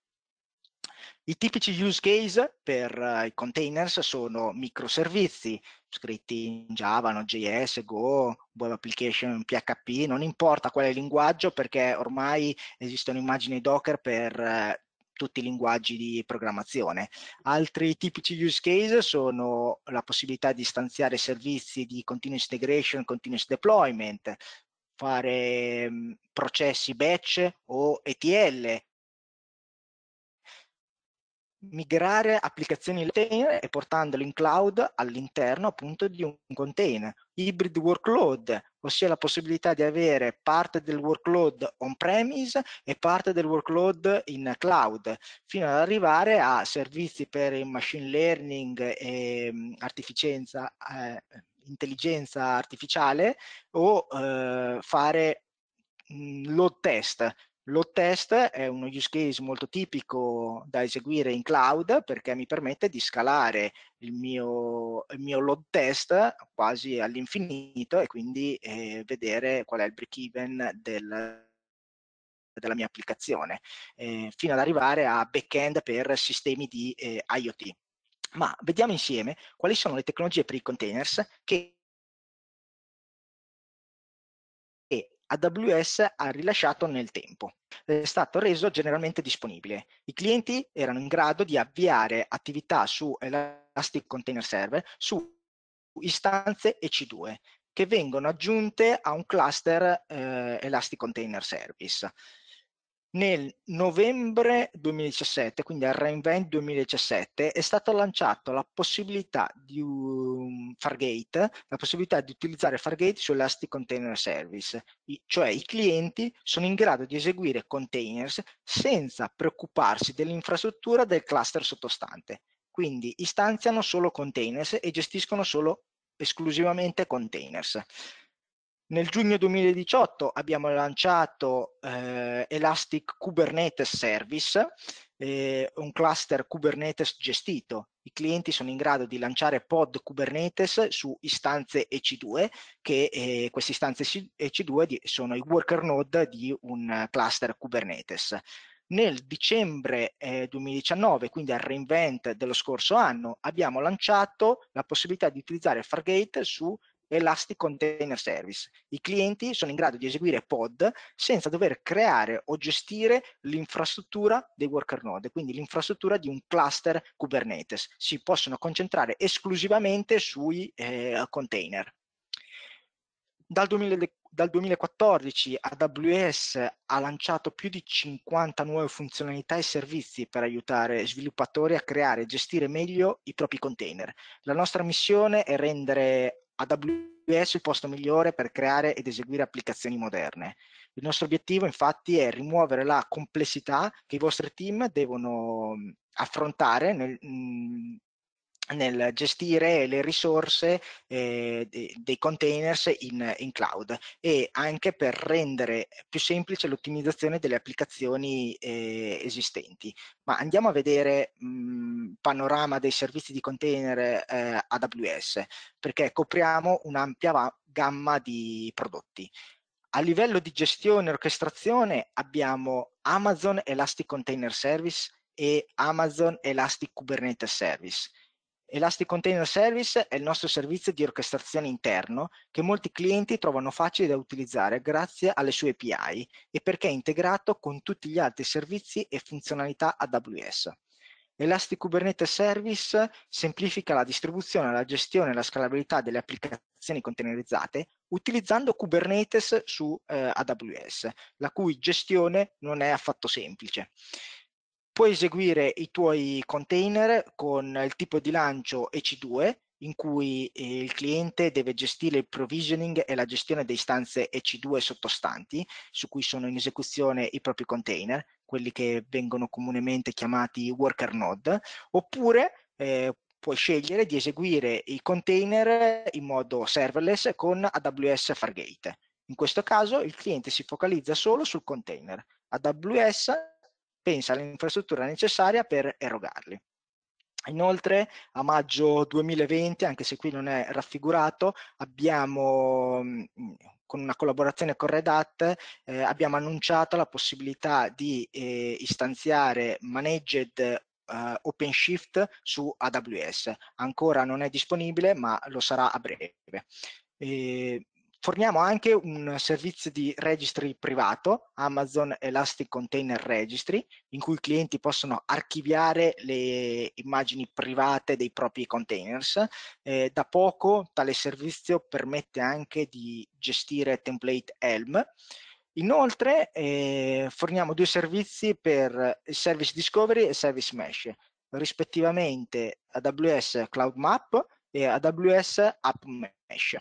S3: I tipici use case per uh, i containers sono microservizi scritti in Java, Node.js, Go, Web Application, PHP, non importa quale linguaggio perché ormai esistono immagini Docker per uh, tutti i linguaggi di programmazione. Altri tipici use case sono la possibilità di stanziare servizi di continuous integration, continuous deployment, fare processi batch o ETL migrare applicazioni container e portandole in cloud all'interno appunto di un container. Hybrid workload, ossia la possibilità di avere parte del workload on-premise e parte del workload in cloud, fino ad arrivare a servizi per machine learning e mm, artificienza, eh, intelligenza artificiale o eh, fare mm, load test, Load test è uno use case molto tipico da eseguire in cloud perché mi permette di scalare il mio, il mio load test quasi all'infinito e quindi eh, vedere qual è il break even del, della mia applicazione, eh, fino ad arrivare a back-end per sistemi di eh, IoT. Ma vediamo insieme quali sono le tecnologie per i containers che AWS ha rilasciato nel tempo. È stato reso generalmente disponibile. I clienti erano in grado di avviare attività su Elastic Container Server su istanze EC2 che vengono aggiunte a un cluster eh, Elastic Container Service nel novembre 2017, quindi al Reinvent 2017, è stata lanciata la possibilità di um, Fargate, la possibilità di utilizzare Fargate su Elastic Container Service, I, cioè i clienti sono in grado di eseguire containers senza preoccuparsi dell'infrastruttura del cluster sottostante. Quindi istanziano solo containers e gestiscono solo esclusivamente containers. Nel giugno 2018 abbiamo lanciato eh, Elastic Kubernetes Service, eh, un cluster Kubernetes gestito. I clienti sono in grado di lanciare pod Kubernetes su istanze EC2, che eh, queste istanze EC2 sono i worker node di un cluster Kubernetes. Nel dicembre 2019, eh, quindi al reinvent dello scorso anno, abbiamo lanciato la possibilità di utilizzare Fargate su Elastic Container Service. I clienti sono in grado di eseguire pod senza dover creare o gestire l'infrastruttura dei worker node, quindi l'infrastruttura di un cluster Kubernetes. Si possono concentrare esclusivamente sui eh, container. Dal 2000, dal 2014 AWS ha lanciato più di 50 nuove funzionalità e servizi per aiutare sviluppatori a creare e gestire meglio i propri container. La nostra missione è rendere AWS il posto migliore per creare ed eseguire applicazioni moderne. Il nostro obiettivo infatti è rimuovere la complessità che i vostri team devono affrontare nel, nel gestire le risorse eh, dei containers in, in, cloud e anche per rendere più semplice l'ottimizzazione delle applicazioni eh, esistenti. Ma andiamo a vedere il mm, panorama dei servizi di container eh, AWS perché copriamo un'ampia gamma di prodotti. A livello di gestione e orchestrazione abbiamo Amazon Elastic Container Service e Amazon Elastic Kubernetes Service Elastic Container Service è il nostro servizio di orchestrazione interno che molti clienti trovano facile da utilizzare grazie alle sue API e perché è integrato con tutti gli altri servizi e funzionalità AWS. Elastic Kubernetes Service semplifica la distribuzione, la gestione e la scalabilità delle applicazioni containerizzate utilizzando Kubernetes su eh, AWS, la cui gestione non è affatto semplice. Puoi eseguire i tuoi container con il tipo di lancio EC2 in cui eh, il cliente deve gestire il provisioning e la gestione delle istanze EC2 sottostanti su cui sono in esecuzione i propri container, quelli che vengono comunemente chiamati worker node, oppure eh, puoi scegliere di eseguire i container in modo serverless con AWS Fargate. In questo caso il cliente si focalizza solo sul container. AWS pensa all'infrastruttura necessaria per erogarli. Inoltre a maggio 2020, anche se qui non è raffigurato, abbiamo mhmm, con una collaborazione con Red Hat eh, abbiamo annunciato la possibilità di eh, istanziare managed uh, eh, OpenShift su AWS. Ancora non è disponibile, ma lo sarà a breve. E forniamo anche un servizio di registry privato, Amazon Elastic Container Registry, in cui i clienti possono archiviare le immagini private dei propri containers. Eh, da poco tale servizio permette anche di gestire template Helm. Inoltre eh, forniamo due servizi per il Service Discovery e Service Mesh, rispettivamente AWS Cloud Map e AWS App Mesh.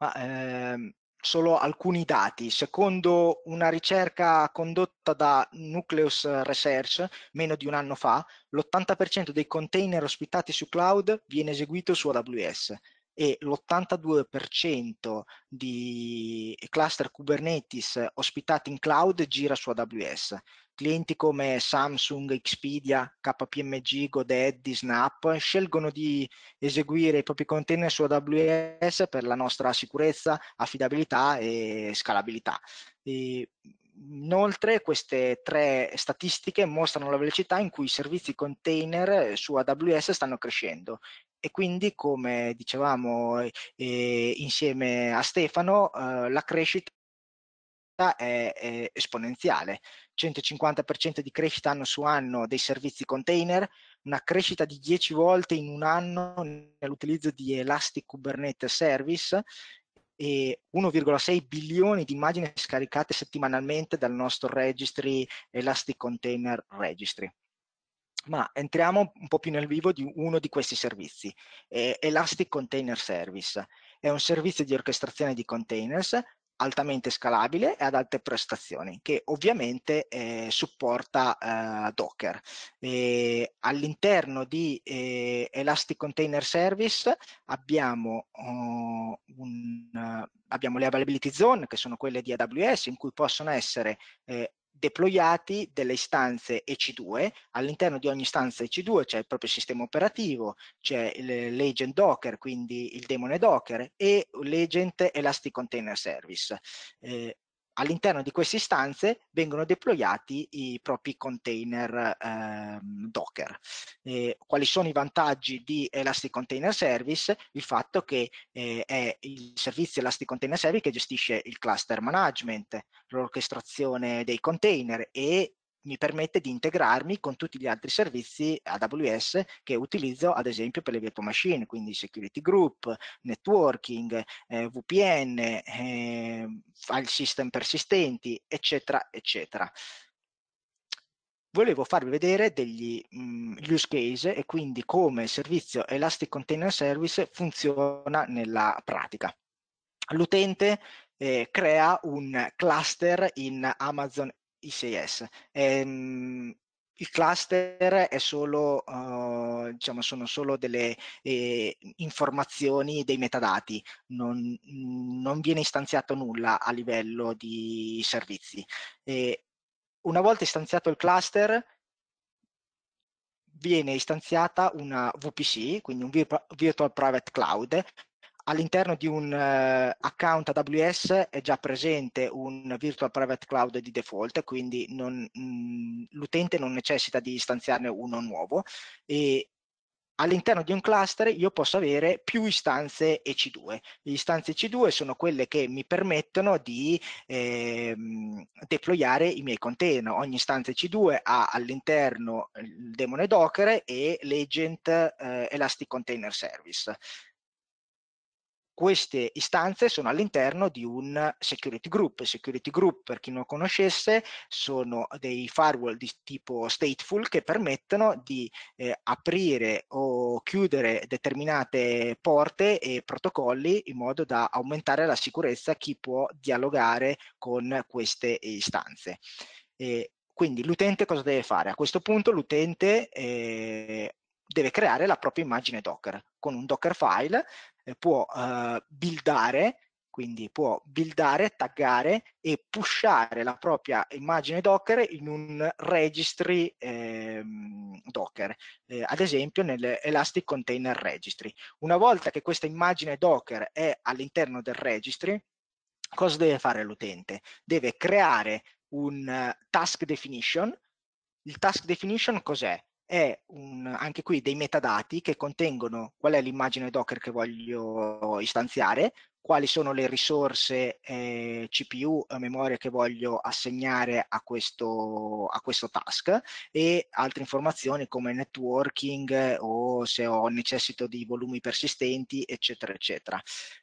S3: Ma ehm, solo alcuni dati. Secondo una ricerca condotta da Nucleus Research meno di un anno fa, l'80% dei container ospitati su cloud viene eseguito su AWS e l'82% di cluster Kubernetes ospitati in cloud gira su AWS. Clienti come Samsung, Expedia, KPMG, Godaddy, Snap scelgono di eseguire i propri container su AWS per la nostra sicurezza, affidabilità e scalabilità. E Inoltre queste tre statistiche mostrano la velocità in cui i servizi container su AWS stanno crescendo e quindi come dicevamo eh, insieme a Stefano eh, la crescita è, è esponenziale. 150% di crescita anno su anno dei servizi container, una crescita di 10 volte in un anno nell'utilizzo di Elastic Kubernetes Service e 1,6 bilioni di immagini scaricate settimanalmente dal nostro registry Elastic Container Registry. Ma entriamo un po' più nel vivo di uno di questi servizi, eh, Elastic Container Service. È un servizio di orchestrazione di containers altamente scalabile e ad alte prestazioni che ovviamente eh, supporta eh, Docker. all'interno di eh, Elastic Container Service abbiamo, oh, un, uh, abbiamo, le availability zone che sono quelle di AWS in cui possono essere eh, deployati delle istanze EC2, all'interno di ogni istanza EC2 c'è il proprio sistema operativo, c'è l'agent Docker, quindi il demone Docker e l'agent Elastic Container Service. Eh, all'interno di queste istanze vengono deployati i propri container eh, Docker. Eh, quali sono i vantaggi di Elastic Container Service? Il fatto che eh, è il servizio Elastic Container Service che gestisce il cluster management, l'orchestrazione dei container e mi permette di integrarmi con tutti gli altri servizi AWS che utilizzo ad esempio per le virtual machine, quindi security group, networking, eh, VPN, eh, file system persistenti, eccetera, eccetera. Volevo farvi vedere degli mh, mm, use case e quindi come il servizio Elastic Container Service funziona nella pratica. L'utente eh, crea un cluster in Amazon ICS. Ehm, il cluster è solo, uh, diciamo, sono solo delle eh, informazioni dei metadati, non, non, viene istanziato nulla a livello di servizi. E ehm, una volta istanziato il cluster, viene istanziata una VPC, quindi un Virtual Private Cloud, all'interno di un uh, account AWS è già presente un virtual private cloud di default, quindi non, mh, mm, l'utente non necessita di istanziarne uno nuovo e all'interno di un cluster io posso avere più istanze EC2. Le istanze EC2 sono quelle che mi permettono di eh, deployare i miei container. Ogni istanza EC2 ha all'interno il demone Docker e l'agent eh, Elastic Container Service queste istanze sono all'interno di un security group. Security group, per chi non conoscesse, sono dei firewall di tipo stateful che permettono di eh, aprire o chiudere determinate porte e protocolli in modo da aumentare la sicurezza chi può dialogare con queste istanze. E quindi l'utente cosa deve fare? A questo punto l'utente eh, deve creare la propria immagine Docker con un Dockerfile eh, può eh, buildare, quindi può buildare, taggare e pushare la propria immagine Docker in un registry eh, Docker, eh, ad esempio nell'Elastic Container Registry. Una volta che questa immagine Docker è all'interno del registry, cosa deve fare l'utente? Deve creare un uh, task definition. Il task definition cos'è? è un, anche qui dei metadati che contengono qual è l'immagine Docker che voglio istanziare, quali sono le risorse eh, CPU a eh, memoria che voglio assegnare a questo, a questo task e altre informazioni come networking o se ho necessito di volumi persistenti, eccetera, eccetera.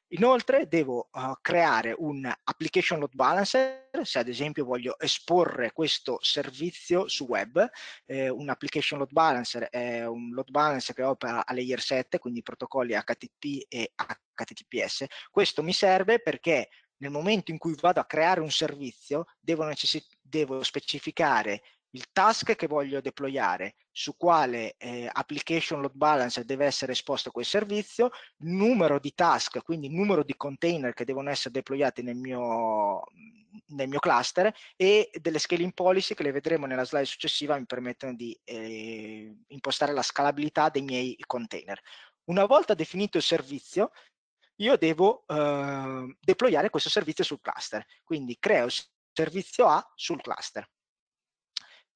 S3: Inoltre devo uh, creare un application load balancer, se ad esempio voglio esporre questo servizio su web, eh, un application load balancer è un load balancer che opera a layer 7, quindi protocolli HTTP e HTTP. HTTPS. Questo mi serve perché nel momento in cui vado a creare un servizio devo, devo specificare il task che voglio deployare, su quale eh, application load balance deve essere esposto quel servizio, numero di task, quindi numero di container che devono essere deployati nel mio, nel mio cluster e delle scaling policy che le vedremo nella slide successiva mi permettono di eh, impostare la scalabilità dei miei container. Una volta definito il servizio, io devo eh, deployare questo servizio sul cluster. Quindi creo servizio A sul cluster.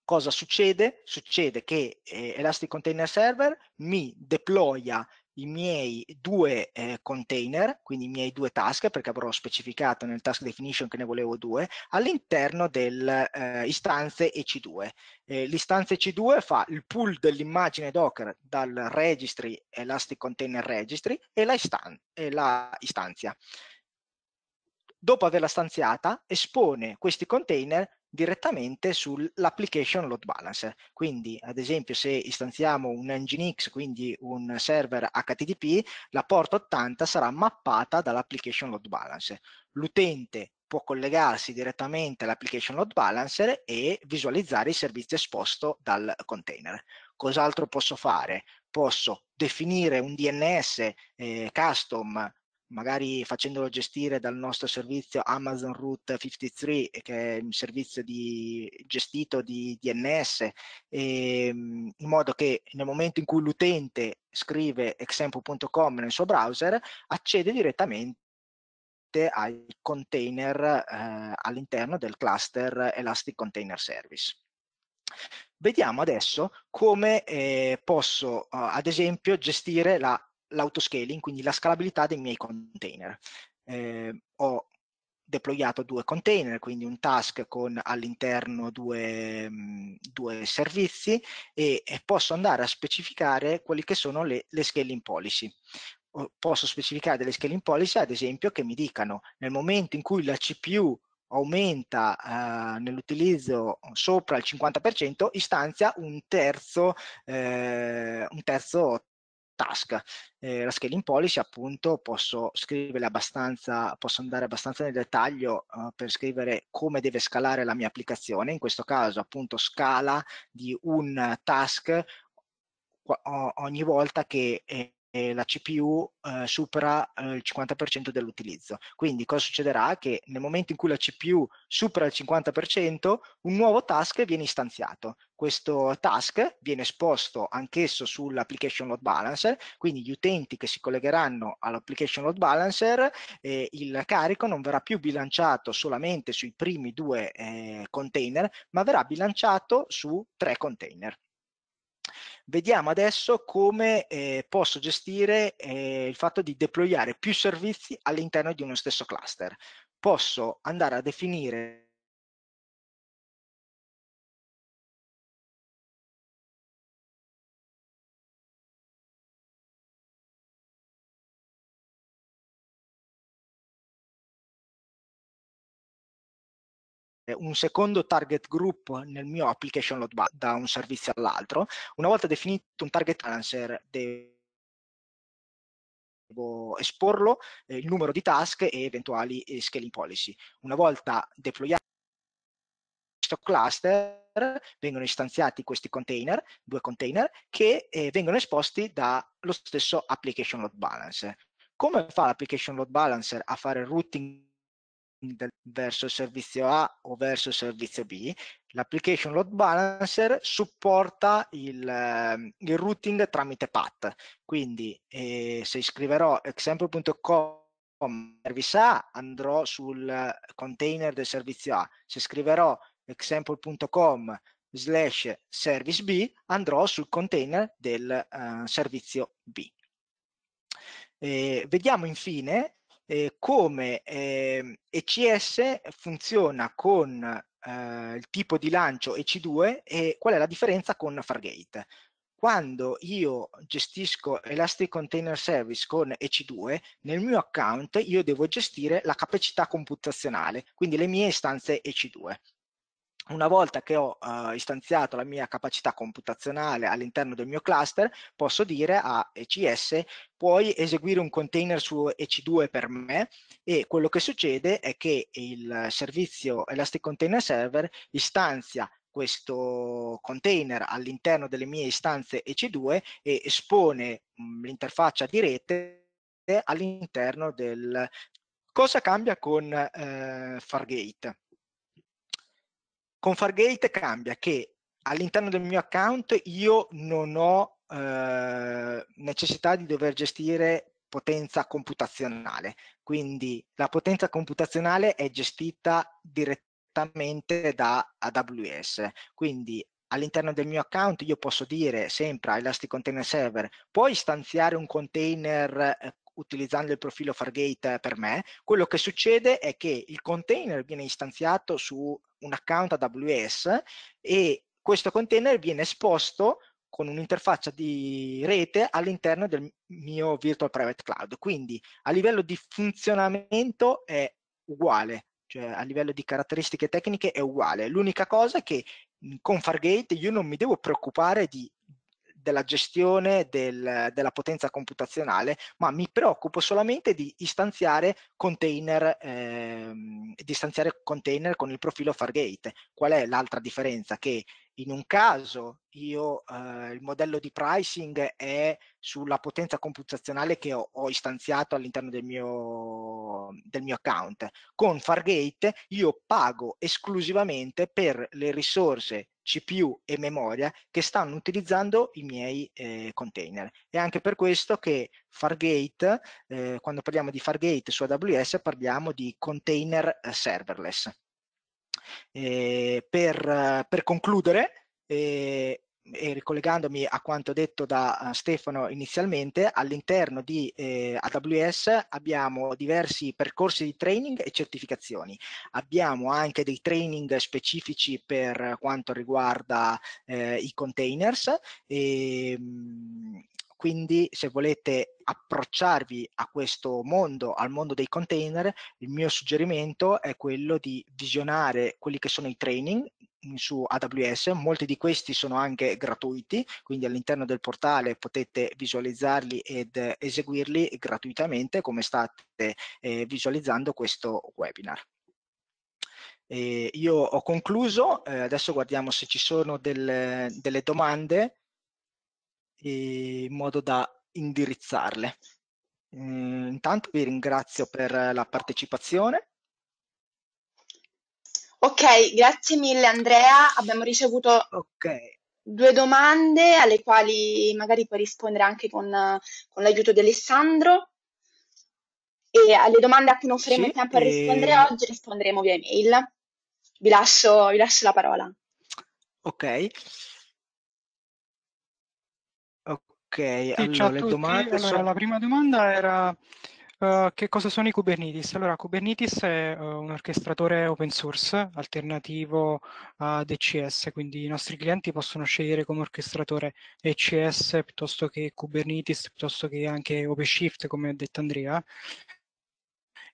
S3: Cosa succede? Succede che eh, Elastic Container Server mi deploya i miei due eh, container, quindi i miei due task, perché avrò specificato nel task definition che ne volevo due, all'interno delle eh, istanze EC2. Eh, L'istanza EC2 fa il pull dell'immagine Docker dal registry Elastic Container Registry e la, istan e la istanzia. Dopo averla stanziata, espone questi container direttamente sull'application load balancer. Quindi, ad esempio, se istanziamo un Nginx, quindi un server HTTP, la porta 80 sarà mappata dall'application load balancer. L'utente può collegarsi direttamente all'application load balancer e visualizzare il servizio esposto dal container. Cos'altro posso fare? Posso definire un DNS eh, custom magari facendolo gestire dal nostro servizio Amazon Route 53, che è un servizio di, gestito di DNS, e, ehm, in modo che nel momento in cui l'utente scrive example.com nel suo browser, accede direttamente ai container eh, all'interno del cluster Elastic Container Service. Vediamo adesso come eh, posso, eh, ad esempio, gestire la l'autoscaling, quindi la scalabilità dei miei container. Eh, ho deployato due container, quindi un task con all'interno due, mhmm, due servizi e, e, posso andare a specificare quelle che sono le, le scaling policy. O posso specificare delle scaling policy, ad esempio, che mi dicano nel momento in cui la CPU aumenta eh, nell'utilizzo sopra il 50%, istanzia un terzo, eh, un terzo task. Eh, la scaling policy appunto posso scrivere abbastanza, posso andare abbastanza nel dettaglio uh, per scrivere come deve scalare la mia applicazione, in questo caso appunto scala di un task ogni volta che eh, eh, la CPU eh, supera eh, il 50% dell'utilizzo. Quindi cosa succederà? Che nel momento in cui la CPU supera il 50%, un nuovo task viene istanziato. Questo task viene esposto anch'esso sull'application load balancer, quindi gli utenti che si collegheranno all'application load balancer, il carico non verrà più bilanciato solamente sui primi due eh, container, ma verrà bilanciato su tre container. Vediamo adesso come eh, posso gestire eh, il fatto di deployare più servizi all'interno di uno stesso cluster. Posso andare a definire Eh, un secondo target group nel mio application load bar da un servizio all'altro. Una volta definito un target answer devo esporlo, eh, il numero di task e eventuali eh, scaling policy. Una volta deployato questo cluster vengono istanziati questi container, due container, che eh, vengono esposti dallo stesso application load balancer. Come fa l'application load balancer a fare routing del, verso servizio A o verso servizio B, l'application load balancer supporta il, ehm, il routing tramite path. Quindi eh, se scriverò example.com service A andrò sul container del servizio A, se scriverò example.com slash service B andrò sul container del uh, servizio B. Eh, vediamo infine eh, come eh, ECS funziona con eh, il tipo di lancio EC2 e qual è la differenza con Fargate. Quando io gestisco Elastic Container Service con EC2, nel mio account io devo gestire la capacità computazionale, quindi le mie istanze EC2 una volta che ho uh, istanziato la mia capacità computazionale all'interno del mio cluster, posso dire a ECS puoi eseguire un container su EC2 per me e quello che succede è che il servizio Elastic Container Server istanzia questo container all'interno delle mie istanze EC2 e espone mm, l'interfaccia di rete all'interno del... Cosa cambia con eh, Fargate? Con Fargate cambia che all'interno del mio account io non ho eh, necessità di dover gestire potenza computazionale. Quindi la potenza computazionale è gestita direttamente da AWS. Quindi all'interno del mio account io posso dire sempre a Elastic Container Server puoi stanziare un container eh, utilizzando il profilo Fargate eh, per me, quello che succede è che il container viene istanziato su un account AWS e questo container viene esposto con un'interfaccia di rete all'interno del mio virtual private cloud. Quindi a livello di funzionamento è uguale, cioè a livello di caratteristiche tecniche è uguale. L'unica cosa è che mhmm, con Fargate io non mi devo preoccupare di, della gestione del, della potenza computazionale, ma mi preoccupo solamente di istanziare container, ehm, di istanziare container con il profilo Fargate. Qual è l'altra differenza? Che in un caso io eh, il modello di pricing è sulla potenza computazionale che ho, ho istanziato all'interno del mio, del mio account. Con Fargate io pago esclusivamente per le risorse CPU e memoria che stanno utilizzando i miei eh, container. È anche per questo che Fargate, eh, quando parliamo di Fargate su AWS, parliamo di container eh, serverless. Ehm, eh, per, per, concludere, eh, e ricollegandomi a quanto detto da eh, Stefano inizialmente, all'interno di eh, AWS abbiamo diversi percorsi di training e certificazioni. Abbiamo anche dei training specifici per quanto riguarda eh, i containers e, ehm, quindi se volete approcciarvi a questo mondo, al mondo dei container, il mio suggerimento è quello di visionare quelli che sono i training su AWS, molti di questi sono anche gratuiti, quindi all'interno del portale potete visualizzarli ed eseguirli gratuitamente come state eh, visualizzando questo webinar. E io ho concluso, eh, adesso guardiamo se ci sono del, delle domande in modo da indirizzarle. Mm, intanto vi ringrazio per la partecipazione.
S2: Ok, grazie mille Andrea, abbiamo ricevuto okay. due domande alle quali magari puoi rispondere anche con, con l'aiuto di Alessandro e alle domande a cui non faremo sì, tempo a rispondere e... oggi risponderemo via email. Vi lascio, vi lascio la parola.
S3: Ok. Ok, Sì, allora le domande Allora, sono... la
S4: prima domanda era eh, che cosa sono i Kubernetes? Allora, Kubernetes è eh, un orchestratore open source alternativo a DCS, quindi i nostri clienti possono scegliere come orchestratore ECS piuttosto che Kubernetes, piuttosto che anche OpenShift, come ha detto Andrea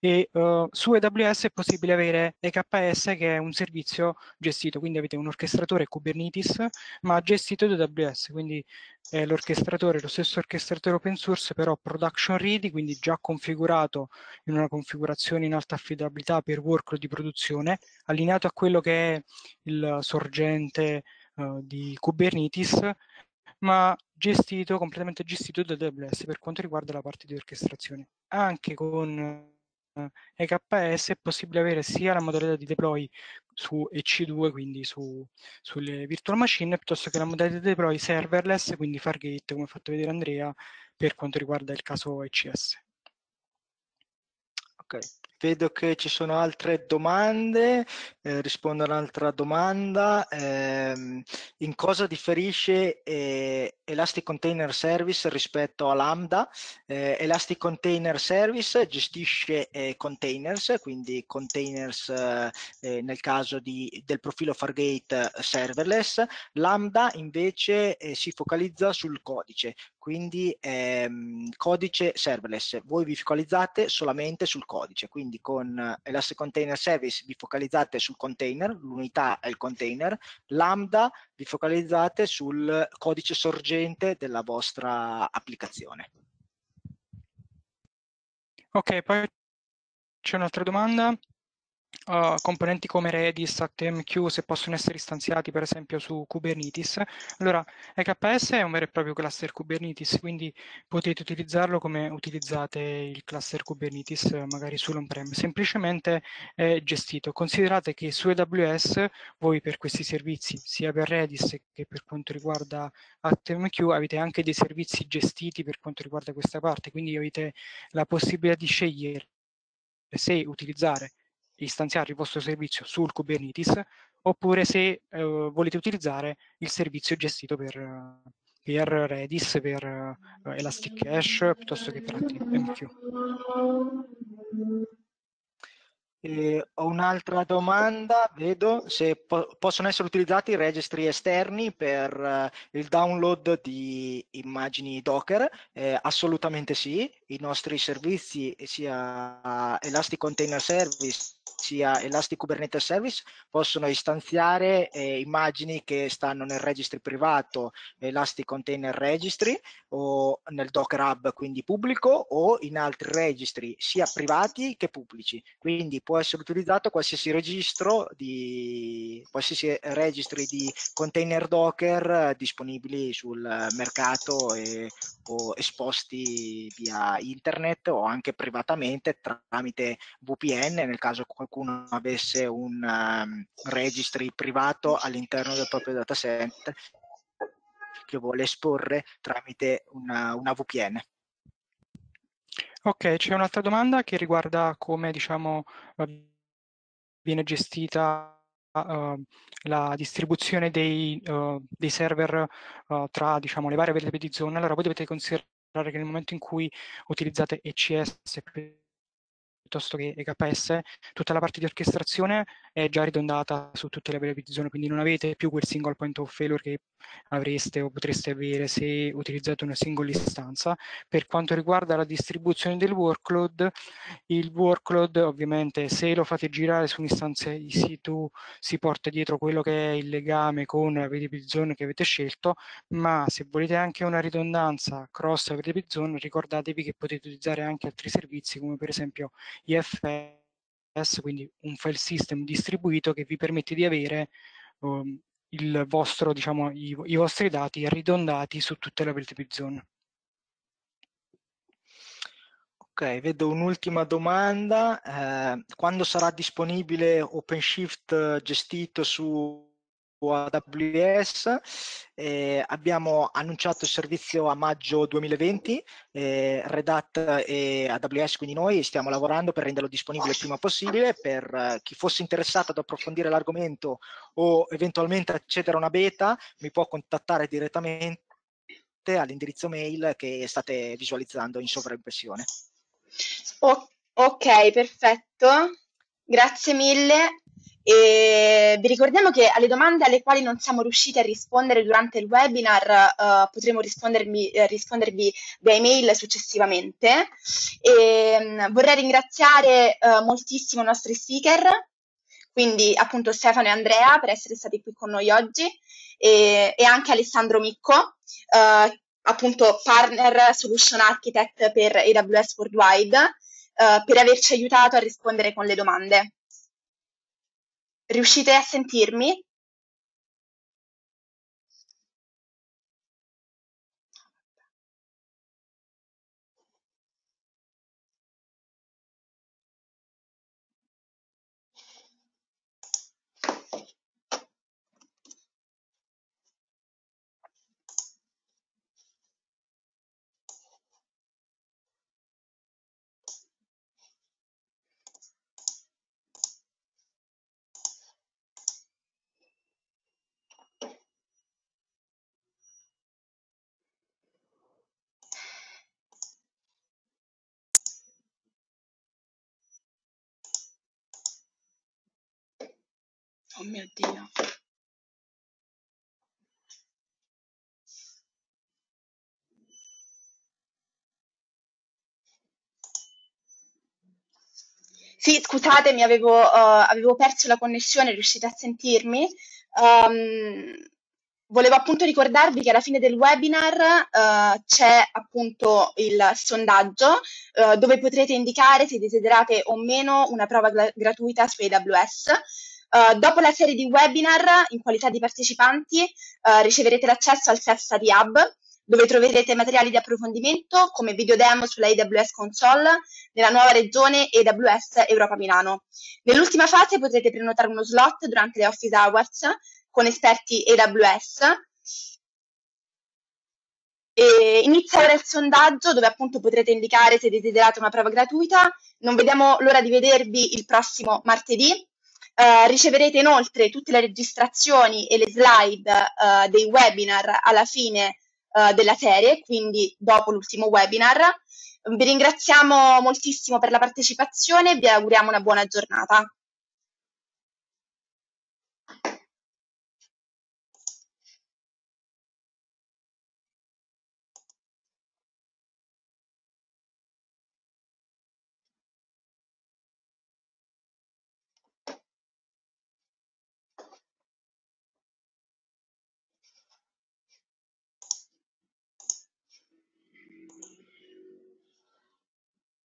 S4: e uh, su AWS è possibile avere EKS che è un servizio gestito, quindi avete un orchestratore Kubernetes ma gestito da AWS, quindi è l'orchestratore, lo stesso orchestratore open source però production ready, quindi già configurato in una configurazione in alta affidabilità per workload di produzione, allineato a quello che è il sorgente uh, di Kubernetes ma gestito, completamente gestito da AWS per quanto riguarda la parte di orchestrazione, anche con EKS eh, eh, è possibile avere sia la modalità di deploy su EC2, quindi su, sulle virtual machine, piuttosto che la modalità di deploy serverless, quindi Fargate, come ha fatto vedere Andrea, per quanto riguarda il caso ECS.
S3: Ok. Vedo che ci sono altre domande, eh, rispondo ad un'altra domanda. Eh, in cosa differisce eh, Elastic Container Service rispetto a Lambda? Eh, Elastic Container Service gestisce eh, containers, quindi containers eh, nel caso di, del profilo Fargate serverless. Lambda invece si focalizza sul codice, quindi ehm, codice serverless, voi vi focalizzate solamente sul codice, quindi con Elastic eh, Container Service vi focalizzate sul container, l'unità è il container, Lambda vi focalizzate sul codice sorgente della vostra applicazione.
S4: Ok, poi c'è un'altra domanda uh, componenti come Redis, ATMQ, se possono essere istanziati per esempio su Kubernetes. Allora, EKS è un vero e proprio cluster Kubernetes, quindi potete utilizzarlo come utilizzate il cluster Kubernetes magari sull'on-prem, semplicemente è gestito. Considerate che su AWS voi per questi servizi, sia per Redis che per quanto riguarda ATMQ, avete anche dei servizi gestiti per quanto riguarda questa parte, quindi avete la possibilità di scegliere se utilizzare istanziare il vostro servizio sul Kubernetes oppure se eh, volete utilizzare il servizio gestito per, per Redis, per eh, Elastic piuttosto che per MQ. Eh, ho un'altra domanda, vedo
S3: se po possono essere utilizzati registri esterni per eh, il download di immagini Docker. Eh, assolutamente sì, i nostri servizi, sia Elastic Container Service, sia Elastic Kubernetes Service, possono istanziare eh, immagini che stanno nel registry privato, Elastic Container Registry, o nel Docker Hub, quindi pubblico, o in altri registri, sia privati che pubblici. Quindi può essere utilizzato qualsiasi registro di, qualsiasi registri di container Docker eh, disponibili sul mercato e, o esposti via internet o anche privatamente tramite VPN nel caso qualcuno avesse un um, ehm, registry privato all'interno del proprio data center che vuole esporre tramite una, una VPN.
S4: Ok, c'è un'altra domanda che riguarda come diciamo, eh, viene gestita Uh, la distribuzione dei, uh, dei server uh, tra diciamo, le varie vetri di zona, allora voi dovete considerare che nel momento in cui utilizzate ECS piuttosto che EKS, tutta la parte di orchestrazione è già ridondata su tutte le applicazioni, quindi non avete più quel single point of failure che avreste o potreste avere se utilizzate una singola istanza. Per quanto riguarda la distribuzione del workload, il workload ovviamente se lo fate girare su un'istanza EC2 si porta dietro quello che è il legame con la VDP zone che avete scelto, ma se volete anche una ridondanza cross VDP zone ricordatevi che potete utilizzare anche altri servizi come per esempio IFS, quindi un file system distribuito che vi permette di avere um, vostro, diciamo, i, i, vostri dati ridondati su tutte le availability zone.
S3: Ok, vedo un'ultima domanda. Eh, quando sarà disponibile OpenShift eh, gestito su AWS, eh, abbiamo annunciato il servizio a maggio 2020, eh, Red Hat e AWS, quindi noi stiamo lavorando per renderlo disponibile il prima possibile per eh, chi fosse interessato ad approfondire l'argomento o eventualmente accedere a una beta, mi può contattare direttamente all'indirizzo mail che state visualizzando in sovraimpressione.
S2: ok, perfetto. Grazie mille e vi ricordiamo che alle domande alle quali non siamo riusciti a rispondere durante il webinar uh, potremo rispondervi, eh, rispondervi via email successivamente. E, um, vorrei ringraziare uh, moltissimo i nostri speaker, quindi appunto Stefano e Andrea per essere stati qui con noi oggi e, e anche Alessandro Micco, uh, appunto partner solution architect per AWS Worldwide, per averci aiutato a rispondere con le domande. Riuscite a
S3: sentirmi? mio Dio.
S2: Sì, scusatemi, avevo, uh, avevo perso la connessione, riuscite a sentirmi? Um, volevo appunto ricordarvi che alla fine del webinar uh, c'è appunto il sondaggio uh, dove potrete indicare se desiderate o meno una prova gra gratuita su AWS. Eh, dopo la serie di webinar, in qualità di partecipanti, uh, riceverete l'accesso al Self-Study Hub, dove troverete materiali di approfondimento come video demo sulla AWS Console nella nuova regione AWS Europa Milano. Nell'ultima fase potrete prenotare uno slot durante le Office Hours con esperti AWS. E inizia ora il sondaggio dove appunto potrete indicare se desiderate una prova gratuita. Non vediamo l'ora di vedervi il prossimo martedì eh, riceverete inoltre tutte le registrazioni e le slide uh, dei webinar alla fine uh, della serie, quindi dopo l'ultimo webinar. Vi ringraziamo moltissimo per la partecipazione e vi auguriamo una buona giornata.